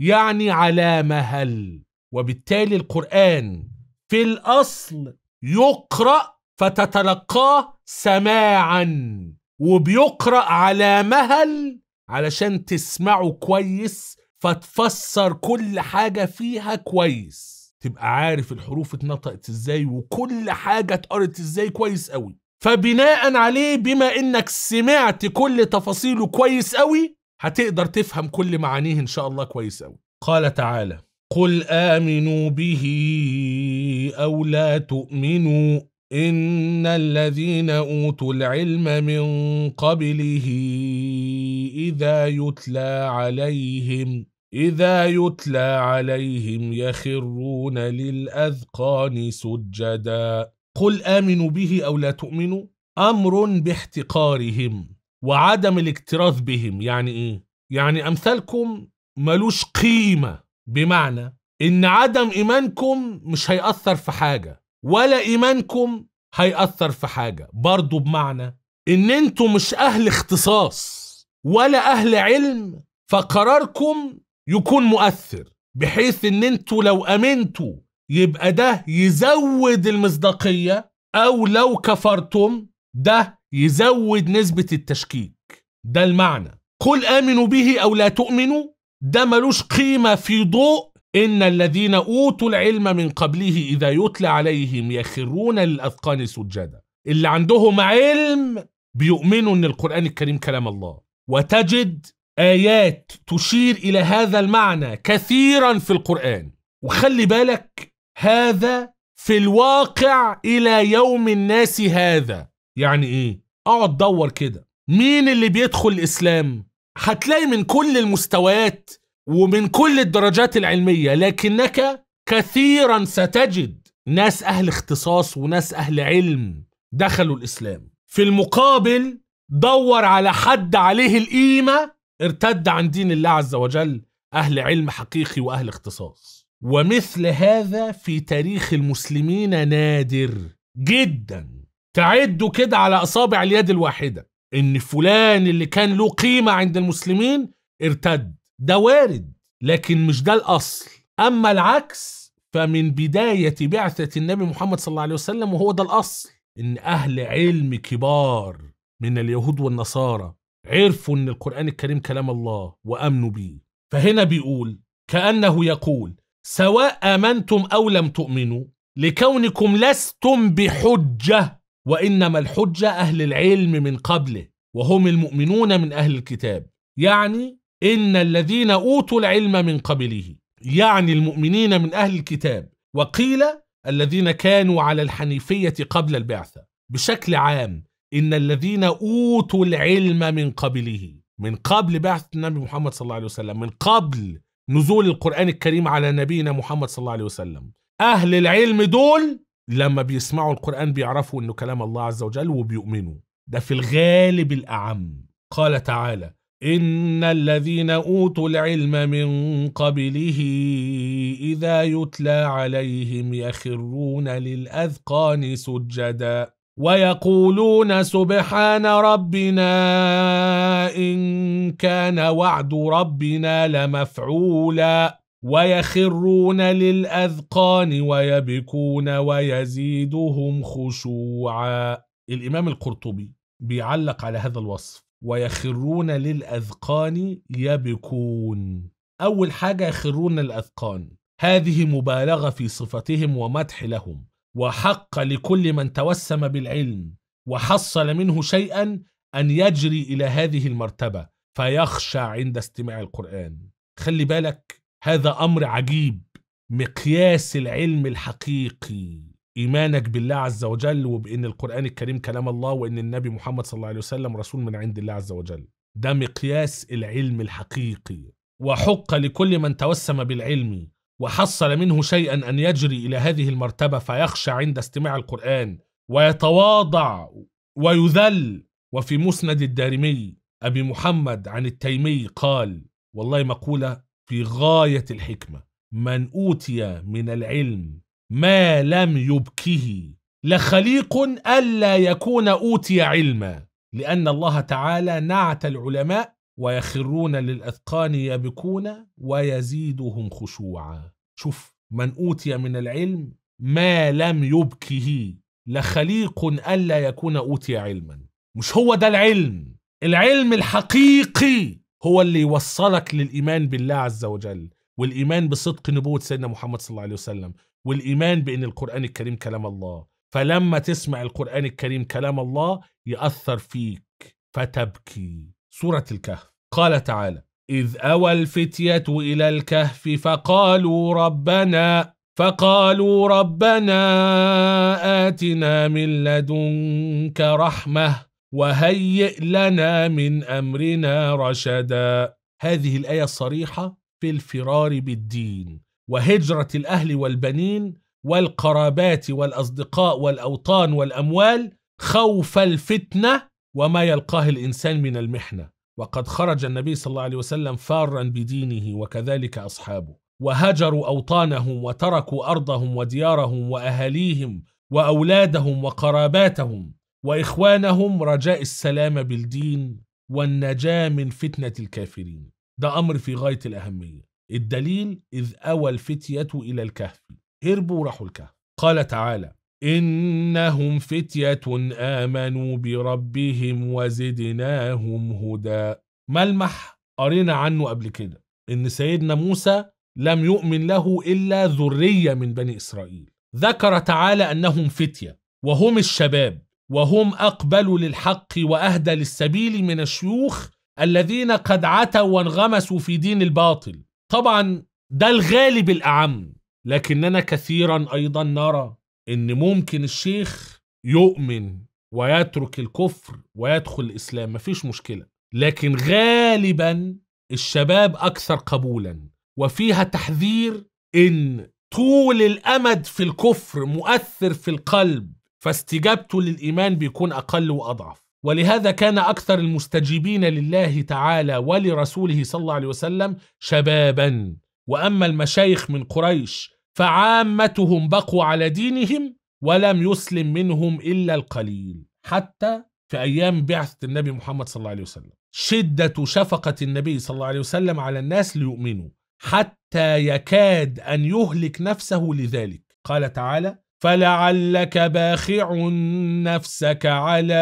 يعني على مهل وبالتالي القرآن في الأصل يقرأ فتتلقاه سماعا وبيقرأ على مهل علشان تسمعه كويس فتفسر كل حاجة فيها كويس تبقى عارف الحروف اتنطقت ازاي وكل حاجة اتقرت ازاي كويس قوي فبناء عليه بما انك سمعت كل تفاصيله كويس قوي هتقدر تفهم كل معانيه إن شاء الله كويس أوي قال تعالى قل آمنوا به أو لا تؤمنوا إن الذين أوتوا العلم من قبله إذا يتلى عليهم إذا يتلى عليهم يخرون للأذقان سجدا قل آمنوا به أو لا تؤمنوا أمر باحتقارهم وعدم الاكتراث بهم يعني ايه يعني امثالكم ملوش قيمه بمعنى ان عدم ايمانكم مش هيأثر في حاجه ولا ايمانكم هيأثر في حاجه برضه بمعنى ان انتم مش اهل اختصاص ولا اهل علم فقراركم يكون مؤثر بحيث ان انتوا لو امنتوا يبقى ده يزود المصداقيه او لو كفرتم ده يزود نسبة التشكيك ده المعنى قل آمنوا به أو لا تؤمنوا ده ملوش قيمة في ضوء إن الذين أوتوا العلم من قبله إذا يتلى عليهم يخرون للأذقان سجدا اللي عندهم علم بيؤمنوا إن القرآن الكريم كلام الله وتجد آيات تشير إلى هذا المعنى كثيرا في القرآن وخلي بالك هذا في الواقع إلى يوم الناس هذا يعني ايه اقعد دور كده مين اللي بيدخل الاسلام هتلاقي من كل المستويات ومن كل الدرجات العلميه لكنك كثيرا ستجد ناس اهل اختصاص وناس اهل علم دخلوا الاسلام في المقابل دور على حد عليه القيمه ارتد عن دين الله عز وجل اهل علم حقيقي واهل اختصاص ومثل هذا في تاريخ المسلمين نادر جدا تعدوا كده على اصابع اليد الواحده ان فلان اللي كان له قيمه عند المسلمين ارتد ده وارد لكن مش ده الاصل اما العكس فمن بدايه بعثه النبي محمد صلى الله عليه وسلم وهو ده الاصل ان اهل علم كبار من اليهود والنصارى عرفوا ان القران الكريم كلام الله وامنوا بيه فهنا بيقول كانه يقول سواء امنتم او لم تؤمنوا لكونكم لستم بحجه وإنما الحجة أهل العلم من قبله وهم المؤمنون من أهل الكتاب يعني إن الذين أوتوا العلم من قبله يعني المؤمنين من أهل الكتاب وقيل الذين كانوا على الحنيفية قبل البعثة بشكل عام إن الذين أوتوا العلم من قبله من قبل بعثة النبي محمد صلى الله عليه وسلم من قبل نزول القرآن الكريم على نبينا محمد صلى الله عليه وسلم أهل العلم دول لما بيسمعوا القرآن بيعرفوا أنه كلام الله عز وجل وبيؤمنوا ده في الغالب الأعم قال تعالى إن الذين أوتوا العلم من قبله إذا يتلى عليهم يخرون للأذقان سجدا ويقولون سبحان ربنا إن كان وعد ربنا لمفعولا ويخرون للأذقان ويبكون ويزيدهم خشوعا الإمام القرطبي بيعلق على هذا الوصف ويخرون للأذقان يبكون أول حاجة يخرون الأذقان هذه مبالغة في صفتهم ومدح لهم وحق لكل من توسم بالعلم وحصل منه شيئا أن يجري إلى هذه المرتبة فيخشى عند استماع القرآن خلي بالك هذا امر عجيب مقياس العلم الحقيقي ايمانك بالله عز وجل وبان القران الكريم كلام الله وان النبي محمد صلى الله عليه وسلم رسول من عند الله عز وجل ده مقياس العلم الحقيقي وحق لكل من توسم بالعلم وحصل منه شيئا ان يجري الى هذه المرتبه فيخشى عند استماع القران ويتواضع ويذل وفي مسند الدارمي ابي محمد عن التيمي قال والله مقوله في غاية الحكمة من أوتي من العلم ما لم يبكه لخليق ألا يكون أوتي علما لأن الله تعالى نعت العلماء ويخرون للأذقان يبكون ويزيدهم خشوعا شوف من أوتي من العلم ما لم يبكه لخليق ألا يكون أوتي علما مش هو ده العلم العلم الحقيقي هو اللي يوصلك للايمان بالله عز وجل والايمان بصدق نبوه سيدنا محمد صلى الله عليه وسلم والايمان بان القران الكريم كلام الله فلما تسمع القران الكريم كلام الله ياثر فيك فتبكي سوره الكهف قال تعالى اذ اوى الفتيه الى الكهف فقالوا ربنا فقالوا ربنا آتنا من لدنك رحمة وهيئ لنا من امرنا رشدا هذه الايه الصريحه في الفرار بالدين وهجره الاهل والبنين والقرابات والاصدقاء والاوطان والاموال خوف الفتنه وما يلقاه الانسان من المحنه وقد خرج النبي صلى الله عليه وسلم فارا بدينه وكذلك اصحابه وهجروا اوطانهم وتركوا ارضهم وديارهم واهاليهم واولادهم وقراباتهم وإخوانهم رجاء السلام بالدين والنجاة من فتنة الكافرين ده أمر في غاية الأهمية الدليل إذ أوى الفتية إلى الكهف هربوا وراحوا الكهف قال تعالى إنهم فتية آمنوا بربهم وزدناهم هدى ملمح قرينا عنه قبل كده إن سيدنا موسى لم يؤمن له إلا ذرية من بني إسرائيل ذكر تعالى أنهم فتية وهم الشباب وهم أقبل للحق وأهدى للسبيل من الشيوخ الذين قد عتوا وانغمسوا في دين الباطل طبعا ده الغالب الأعم لكننا كثيرا أيضا نرى إن ممكن الشيخ يؤمن ويترك الكفر ويدخل الإسلام مفيش مشكلة لكن غالبا الشباب أكثر قبولا وفيها تحذير إن طول الأمد في الكفر مؤثر في القلب فاستجابته للإيمان بيكون أقل وأضعف ولهذا كان أكثر المستجيبين لله تعالى ولرسوله صلى الله عليه وسلم شبابا وأما المشايخ من قريش فعامتهم بقوا على دينهم ولم يسلم منهم إلا القليل حتى في أيام بعثة النبي محمد صلى الله عليه وسلم شدة شفقة النبي صلى الله عليه وسلم على الناس ليؤمنوا حتى يكاد أن يهلك نفسه لذلك قال تعالى فلعلك باخع نفسك على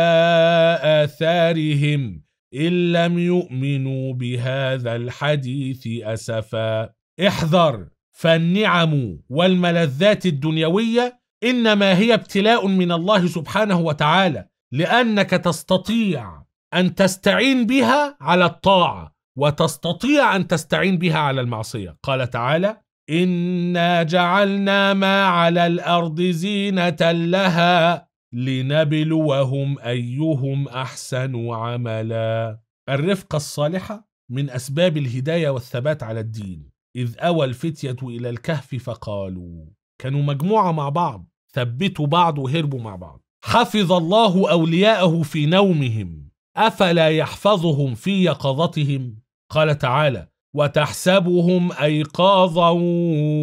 آثارهم إن لم يؤمنوا بهذا الحديث أسفا احذر فالنعم والملذات الدنيوية إنما هي ابتلاء من الله سبحانه وتعالى لأنك تستطيع أن تستعين بها على الطاعة وتستطيع أن تستعين بها على المعصية قال تعالى إنا جعلنا ما على الأرض زينة لها لنبلوهم أيهم أحسن عملا الرفقة الصالحة من أسباب الهداية والثبات على الدين إذ أوى الفتية إلى الكهف فقالوا كانوا مجموعة مع بعض ثبتوا بعض وهربوا مع بعض حفظ الله أولياءه في نومهم أفلا يحفظهم في يقظتهم قال تعالى وتحسبهم ايقاظا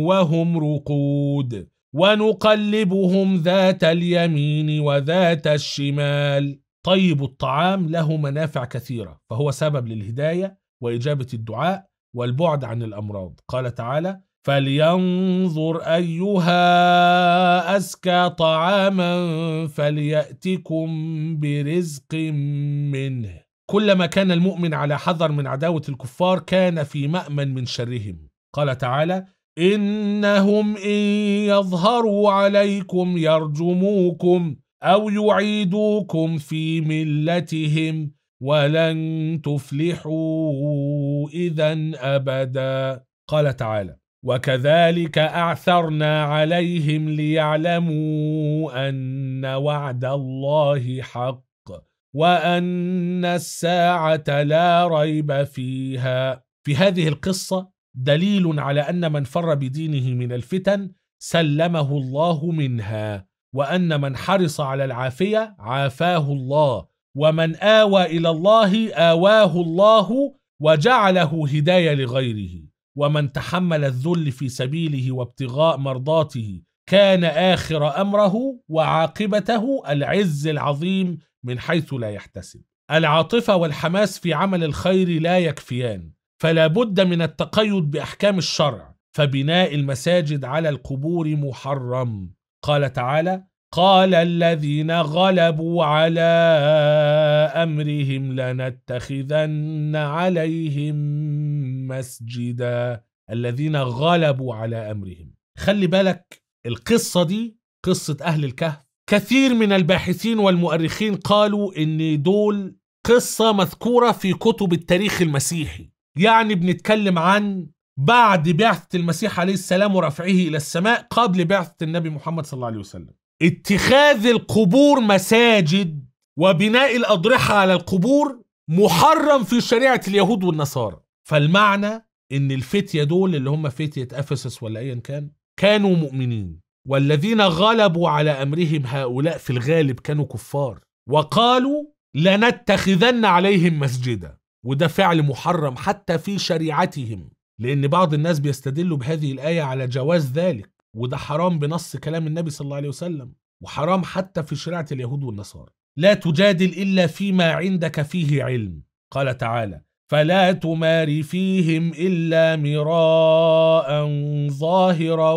وهم رقود ونقلبهم ذات اليمين وذات الشمال طيب الطعام له منافع كثيره فهو سبب للهدايه واجابه الدعاء والبعد عن الامراض قال تعالى فلينظر ايها ازكى طعاما فلياتكم برزق منه كلما كان المؤمن على حذر من عداوة الكفار كان في مأمن من شرهم قال تعالى إنهم إن يظهروا عليكم يرجموكم أو يعيدوكم في ملتهم ولن تفلحوا إذا أبدا قال تعالى وكذلك أعثرنا عليهم ليعلموا أن وعد الله حق وأن الساعة لا ريب فيها في هذه القصة دليل على أن من فر بدينه من الفتن سلمه الله منها وأن من حرص على العافية عافاه الله ومن آوى إلى الله آواه الله وجعله هداية لغيره ومن تحمل الذل في سبيله وابتغاء مرضاته كان آخر أمره وعاقبته العز العظيم من حيث لا يحتسب العاطفة والحماس في عمل الخير لا يكفيان فلا بد من التقيد بأحكام الشرع فبناء المساجد على القبور محرم قال تعالى قال الذين غلبوا على امرهم لنتخذن عليهم مسجدا الذين غلبوا على امرهم خلي بالك القصه دي قصه اهل الكهف كثير من الباحثين والمؤرخين قالوا ان دول قصة مذكورة في كتب التاريخ المسيحي يعني بنتكلم عن بعد بعثة المسيح عليه السلام ورفعه إلى السماء قبل بعثة النبي محمد صلى الله عليه وسلم اتخاذ القبور مساجد وبناء الأضرحة على القبور محرم في شريعة اليهود والنصارى فالمعنى ان الفتية دول اللي هم فتية أفسس ولا أيا كان كانوا مؤمنين والذين غلبوا على امرهم هؤلاء في الغالب كانوا كفار وقالوا لنتخذن عليهم مسجدا وده فعل محرم حتى في شريعتهم لان بعض الناس بيستدلوا بهذه الايه على جواز ذلك وده حرام بنص كلام النبي صلى الله عليه وسلم وحرام حتى في شريعه اليهود والنصارى لا تجادل الا فيما عندك فيه علم قال تعالى فلا تمار فيهم الا مراء ظاهرا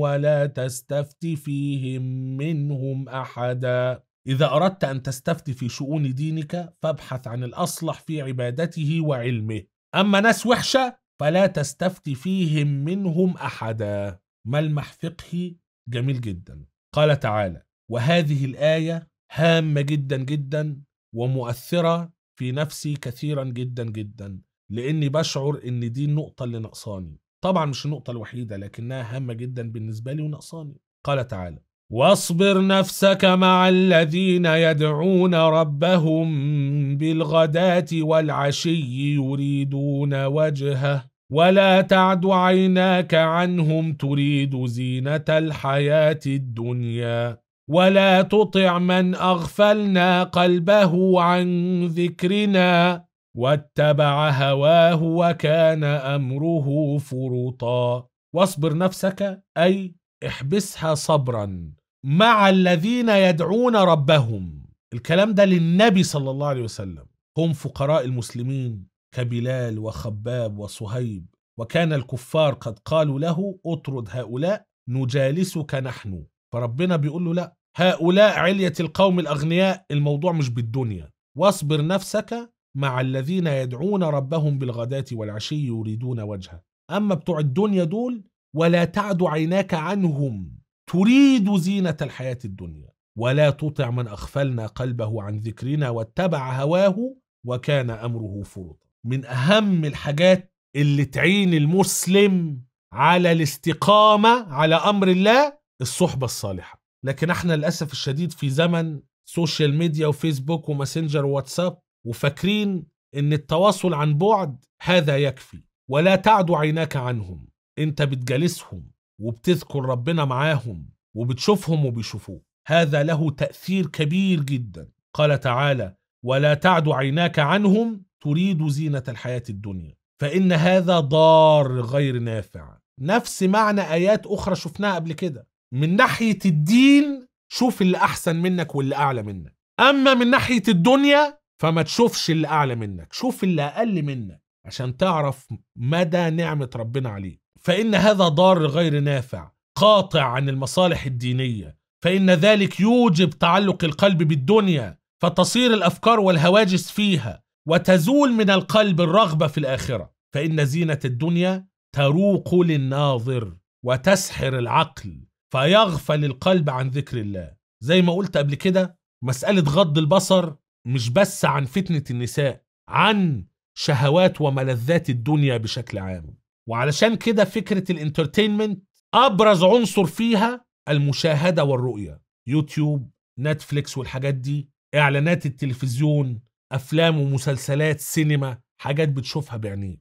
ولا تستفت فيهم منهم احدا اذا اردت ان تستفت في شؤون دينك فابحث عن الاصلح في عبادته وعلمه اما ناس وحشه فلا تستفت فيهم منهم احدا ملمح فقهي جميل جدا قال تعالى وهذه الايه هامه جدا جدا ومؤثره في نفسي كثيرا جدا جدا لاني بشعر ان دي النقطه اللي نقصاني طبعا مش النقطه الوحيده لكنها هامه جدا بالنسبه لي ونقصاني قال تعالى واصبر نفسك مع الذين يدعون ربهم بالغداه والعشي يريدون وجهه ولا تعد عيناك عنهم تريد زينه الحياه الدنيا ولا تطع من اغفلنا قلبه عن ذكرنا واتبع هواه وكان امره فرطا واصبر نفسك اي احبسها صبرا مع الذين يدعون ربهم الكلام ده للنبي صلى الله عليه وسلم هم فقراء المسلمين كبلال وخباب وصهيب وكان الكفار قد قالوا له اطرد هؤلاء نجالسك نحن فربنا بيقول له لا هؤلاء علية القوم الأغنياء الموضوع مش بالدنيا واصبر نفسك مع الذين يدعون ربهم بالغداة والعشي يريدون وجهه أما بتوع الدنيا دول ولا تعد عيناك عنهم تريد زينة الحياة الدنيا ولا تطع من أغفلنا قلبه عن ذكرنا واتبع هواه وكان أمره فرطا من أهم الحاجات اللي تعين المسلم على الاستقامة على أمر الله الصحبة الصالحة لكن احنا للاسف الشديد في زمن سوشيال ميديا وفيسبوك وماسنجر وواتساب وفاكرين ان التواصل عن بعد هذا يكفي ولا تعد عيناك عنهم انت بتجالسهم وبتذكر ربنا معاهم وبتشوفهم وبيشوفوك هذا له تاثير كبير جدا قال تعالى ولا تعد عيناك عنهم تريد زينه الحياه الدنيا فان هذا ضار غير نافع نفس معنى ايات اخرى شفناها قبل كده من ناحية الدين شوف اللي أحسن منك واللي أعلى منك أما من ناحية الدنيا فما تشوفش اللي أعلى منك شوف اللي أقل منك عشان تعرف مدى نعمة ربنا عليك فإن هذا ضار غير نافع قاطع عن المصالح الدينية فإن ذلك يوجب تعلق القلب بالدنيا فتصير الأفكار والهواجس فيها وتزول من القلب الرغبة في الآخرة فإن زينة الدنيا تروق للناظر وتسحر العقل فيغفل القلب عن ذكر الله زي ما قلت قبل كده مسألة غض البصر مش بس عن فتنة النساء عن شهوات وملذات الدنيا بشكل عام وعلشان كده فكرة الانترتينمنت أبرز عنصر فيها المشاهدة والرؤية يوتيوب نتفليكس والحاجات دي إعلانات التلفزيون أفلام ومسلسلات سينما حاجات بتشوفها بعينيك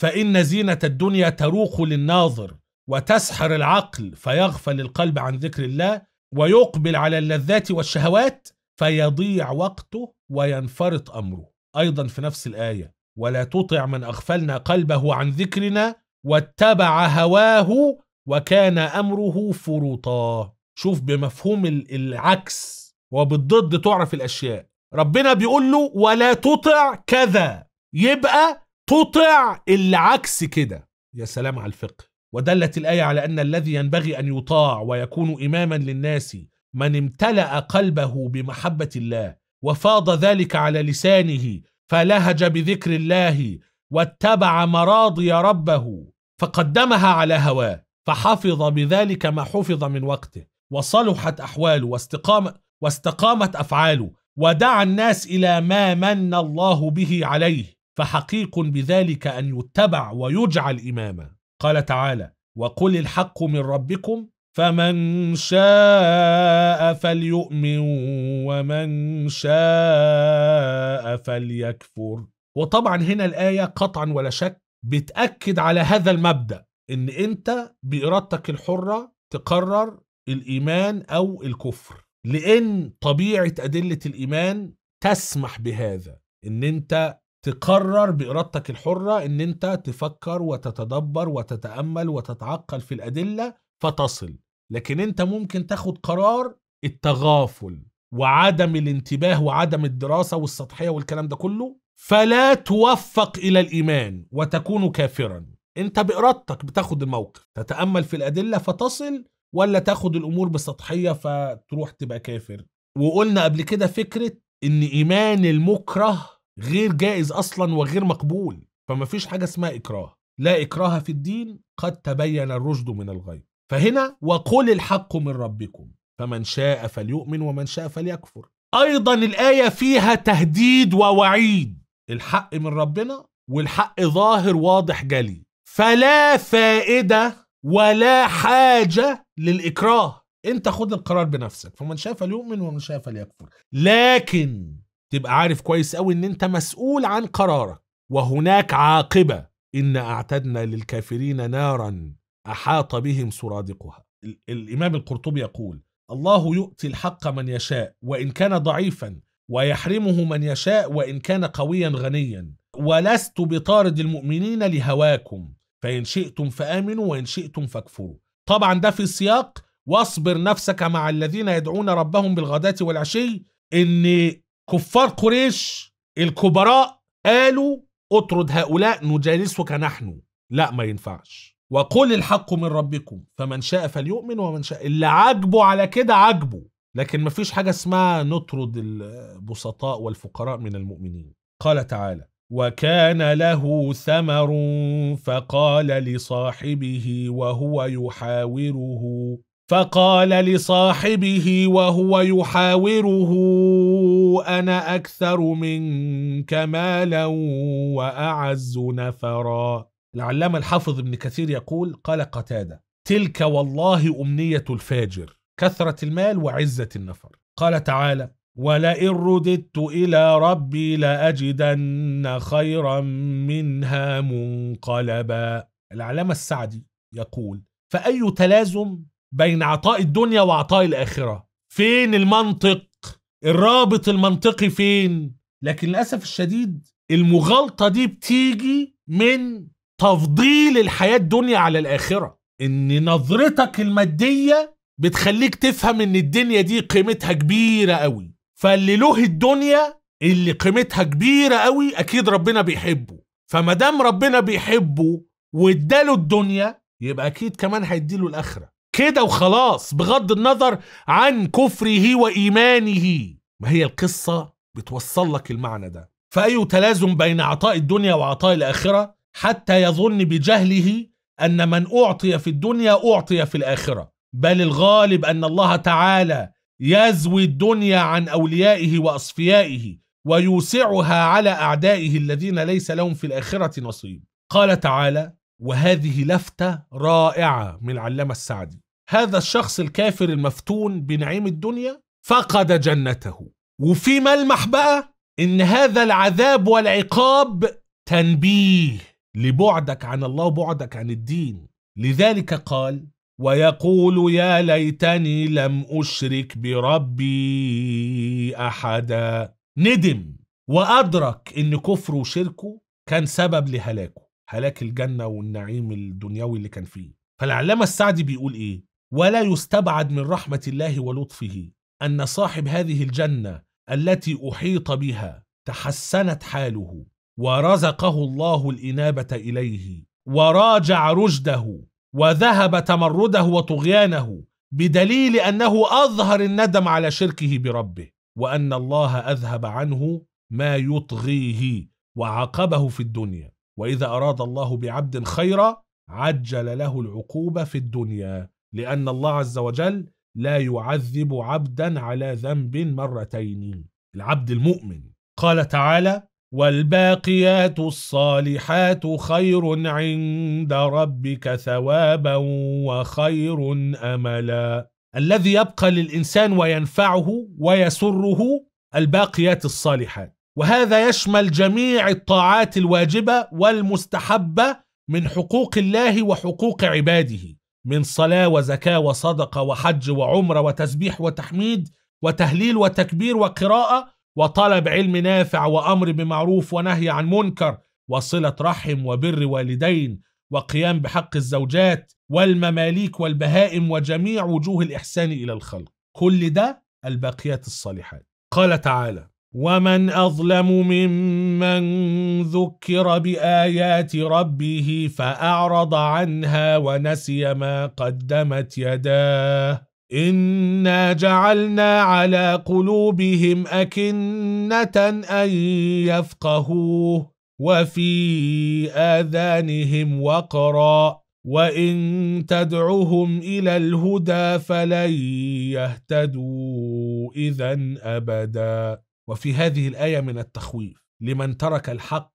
فإن زينة الدنيا تروق للناظر وتسحر العقل فيغفل القلب عن ذكر الله ويقبل على اللذات والشهوات فيضيع وقته وينفرط امره ايضا في نفس الايه ولا تطع من اغفلنا قلبه عن ذكرنا واتبع هواه وكان امره فرطا شوف بمفهوم العكس وبالضد تعرف الاشياء ربنا بيقول له ولا تطع كذا يبقى تطع اللي عكس كده يا سلام على الفقه ودلت الآية على أن الذي ينبغي أن يطاع ويكون إماما للناس من امتلأ قلبه بمحبة الله وفاض ذلك على لسانه فلهج بذكر الله واتبع مراضي ربه فقدمها على هواه فحفظ بذلك ما حفظ من وقته وصلحت أحواله واستقام واستقامت أفعاله ودعا الناس إلى ما من الله به عليه فحقيق بذلك أن يتبع ويجعل إماما قال تعالى وقل الحق من ربكم فمن شاء فليؤمن ومن شاء فليكفر وطبعا هنا الآية قطعا ولا شك بتأكد على هذا المبدأ ان انت بإرادتك الحرة تقرر الإيمان أو الكفر لأن طبيعة أدلة الإيمان تسمح بهذا ان انت تقرر بإرادتك الحرة إن أنت تفكر وتتدبر وتتأمل وتتعقل في الأدلة فتصل لكن أنت ممكن تاخد قرار التغافل وعدم الانتباه وعدم الدراسة والسطحية والكلام ده كله فلا توفق إلى الإيمان وتكون كافرا أنت بإرادتك بتاخد الموقف تتأمل في الأدلة فتصل ولا تاخد الأمور بسطحية فتروح تبقى كافر وقلنا قبل كده فكرة إن إيمان المكره غير جائز اصلا وغير مقبول فما فيش حاجه اسمها اكراه لا اكراه في الدين قد تبين الرشد من الغي فهنا وقل الحق من ربكم فمن شاء فليؤمن ومن شاء فليكفر ايضا الايه فيها تهديد ووعيد الحق من ربنا والحق ظاهر واضح جلي فلا فائده ولا حاجه للاكراه انت خد القرار بنفسك فمن شاء فليؤمن ومن شاء فليكفر لكن تبقى عارف كويس قوي ان انت مسؤول عن قرارك وهناك عاقبه ان اعتدنا للكافرين نارا احاط بهم سرادقها الامام القرطبي يقول الله يؤتي الحق من يشاء وان كان ضعيفا ويحرمه من يشاء وان كان قويا غنيا ولست بطارد المؤمنين لهواكم فان شئتم فامنوا وان شئتم فاكفروا طبعا ده في سياق واصبر نفسك مع الذين يدعون ربهم بالغداة والعشي ان كفار قريش الكبراء قالوا اطرد هؤلاء نجالسك نحن لا ما ينفعش وقل الحق من ربكم فمن شاء فليؤمن ومن شاء اللي عاجبه على كده عاجبه لكن ما فيش حاجة اسمها نطرد البسطاء والفقراء من المؤمنين قال تعالى وكان له ثمر فقال لصاحبه وهو يحاوره فقال لصاحبه وهو يحاوره أنا أكثر منك مالا وأعز نفرا العلامة الحافظ ابن كثير يقول قال قتادة تلك والله أمنية الفاجر كثرة المال وعزة النفر قال تعالى ولئن رددت إلى ربي لأجدن خيرا منها منقلبا العلامة السعدي يقول فأي تلازم بين عطاء الدنيا وعطاء الآخرة فين المنطق الرابط المنطقي فين لكن للاسف الشديد المغالطه دي بتيجي من تفضيل الحياه الدنيا على الاخره ان نظرتك الماديه بتخليك تفهم ان الدنيا دي قيمتها كبيره قوي فاللي له الدنيا اللي قيمتها كبيره قوي اكيد ربنا بيحبه فما دام ربنا بيحبه واداله الدنيا يبقى اكيد كمان هيديله الاخره كده وخلاص بغض النظر عن كفره وإيمانه ما هي القصة بتوصل لك المعنى ده فأي تلازم بين عطاء الدنيا وعطاء الآخرة حتى يظن بجهله أن من أعطي في الدنيا أعطي في الآخرة بل الغالب أن الله تعالى يزوي الدنيا عن أوليائه وأصفيائه ويوسعها على أعدائه الذين ليس لهم في الآخرة نصيب قال تعالى وهذه لفتة رائعة من العلامة السعدي هذا الشخص الكافر المفتون بنعيم الدنيا فقد جنته وفي ملمح بقى ان هذا العذاب والعقاب تنبيه لبعدك عن الله وبعدك عن الدين لذلك قال ويقول يا ليتني لم أشرك بربي أحدا ندم وأدرك إن كفره وشركه كان سبب لهلاكه هلاك الجنة والنعيم الدنيوي اللي كان فيه فالعلامة السعدي بيقول إيه ولا يستبعد من رحمة الله ولطفه أن صاحب هذه الجنة التي أحيط بها تحسنت حاله ورزقه الله الإنابة إليه وراجع رشده وذهب تمرده وطغيانه بدليل أنه أظهر الندم على شركه بربه وأن الله أذهب عنه ما يطغيه وعاقبه في الدنيا وإذا أراد الله بعبد خيرا عجل له العقوبة في الدنيا لأن الله عز وجل لا يعذب عبدا على ذنب مرتين العبد المؤمن قال تعالى والباقيات الصالحات خير عند ربك ثوابا وخير املا الذي يبقى للانسان وينفعه ويسره الباقيات الصالحات وهذا يشمل جميع الطاعات الواجبه والمستحبه من حقوق الله وحقوق عباده من صلاة وزكاة وصدقة وحج وعمرة وتسبيح وتحميد وتهليل وتكبير وقراءة وطلب علم نافع وأمر بمعروف ونهي عن منكر وصلة رحم وبر والدين وقيام بحق الزوجات والمماليك والبهائم وجميع وجوه الإحسان إلى الخلق كل ده الباقيات الصالحات قال تعالى ومن أظلم ممن ذكر بآيات ربه فأعرض عنها ونسي ما قدمت يداه إنا جعلنا على قلوبهم أكنة أن يفقهوه وفي آذانهم وقرا وإن تدعهم إلى الهدى فلن يهتدوا إذا أبداً وفي هذه الآية من التخويف لمن ترك الحق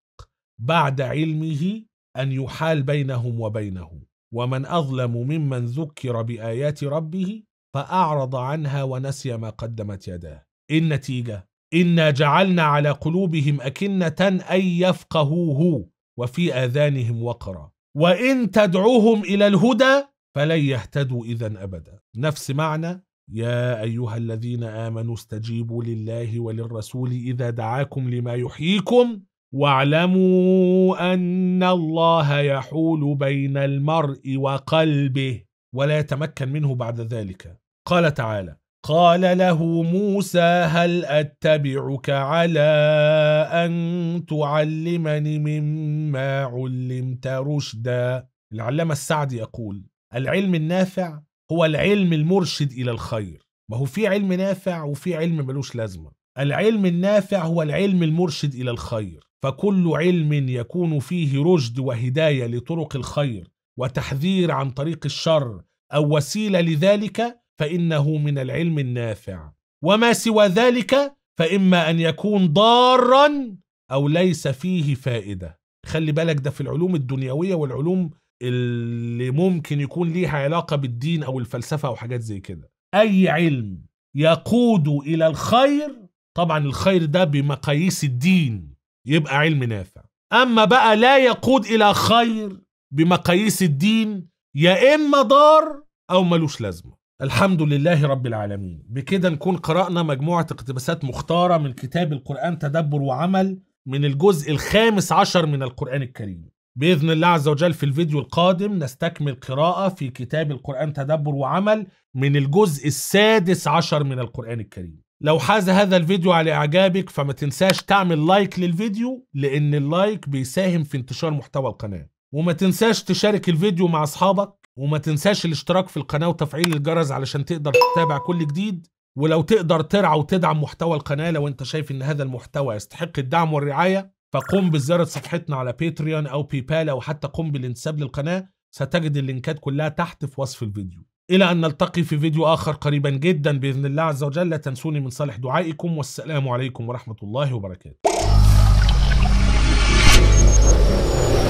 بعد علمه أن يحال بينهم وبينه ومن أظلم ممن ذكر بآيات ربه فأعرض عنها ونسي ما قدمت يداه إيه النتيجة؟ إنا جعلنا على قلوبهم أكنة أن يفقهوه وفي آذانهم وقرا وإن تدعوهم إلى الهدى فلن يهتدوا إذا أبدا نفس معنى يا أيها الذين آمنوا استجيبوا لله وللرسول إذا دعاكم لما يحييكم واعلموا أن الله يحول بين المرء وقلبه ولا يتمكن منه بعد ذلك قال تعالى قال له موسى هل أتبعك على أن تعلمني مما علمت رشدا العلامة السعدي يقول العلم النافع هو العلم المرشد إلى الخير ما هو في علم نافع وفي علم ملوش لازمة العلم النافع هو العلم المرشد إلى الخير فكل علم يكون فيه رشد وهداية لطرق الخير وتحذير عن طريق الشر أو وسيلة لذلك فإنه من العلم النافع وما سوى ذلك فإما أن يكون ضارا أو ليس فيه فائدة خلي بالك ده في العلوم الدنيوية والعلوم اللي ممكن يكون ليها علاقه بالدين او الفلسفه او حاجات زي كده اي علم يقود الى الخير طبعا الخير ده بمقاييس الدين يبقى علم نافع اما بقى لا يقود الى خير بمقاييس الدين يا اما ضار او ملوش لازمه الحمد لله رب العالمين بكده نكون قرأنا مجموعة اقتباسات مختارة من كتاب القرآن تدبر وعمل من الجزء الخامس عشر من القرآن الكريم باذن الله عز وجل في الفيديو القادم نستكمل قراءه في كتاب القران تدبر وعمل من الجزء السادس عشر من القران الكريم لو حاز هذا الفيديو على اعجابك فما تنساش تعمل لايك للفيديو لان اللايك بيساهم في انتشار محتوى القناه وما تنساش تشارك الفيديو مع اصحابك وما تنساش الاشتراك في القناه وتفعيل الجرس علشان تقدر تتابع كل جديد ولو تقدر ترعى وتدعم محتوى القناه لو انت شايف ان هذا المحتوى يستحق الدعم والرعايه فقم بزيارة صفحتنا على باتريون أو بيبال أو حتى قم بالانتساب للقناة ستجد اللينكات كلها تحت في وصف الفيديو إلى أن نلتقي في فيديو آخر قريبا جدا بإذن الله عز وجل لا تنسوني من صالح دعائكم والسلام عليكم ورحمة الله وبركاته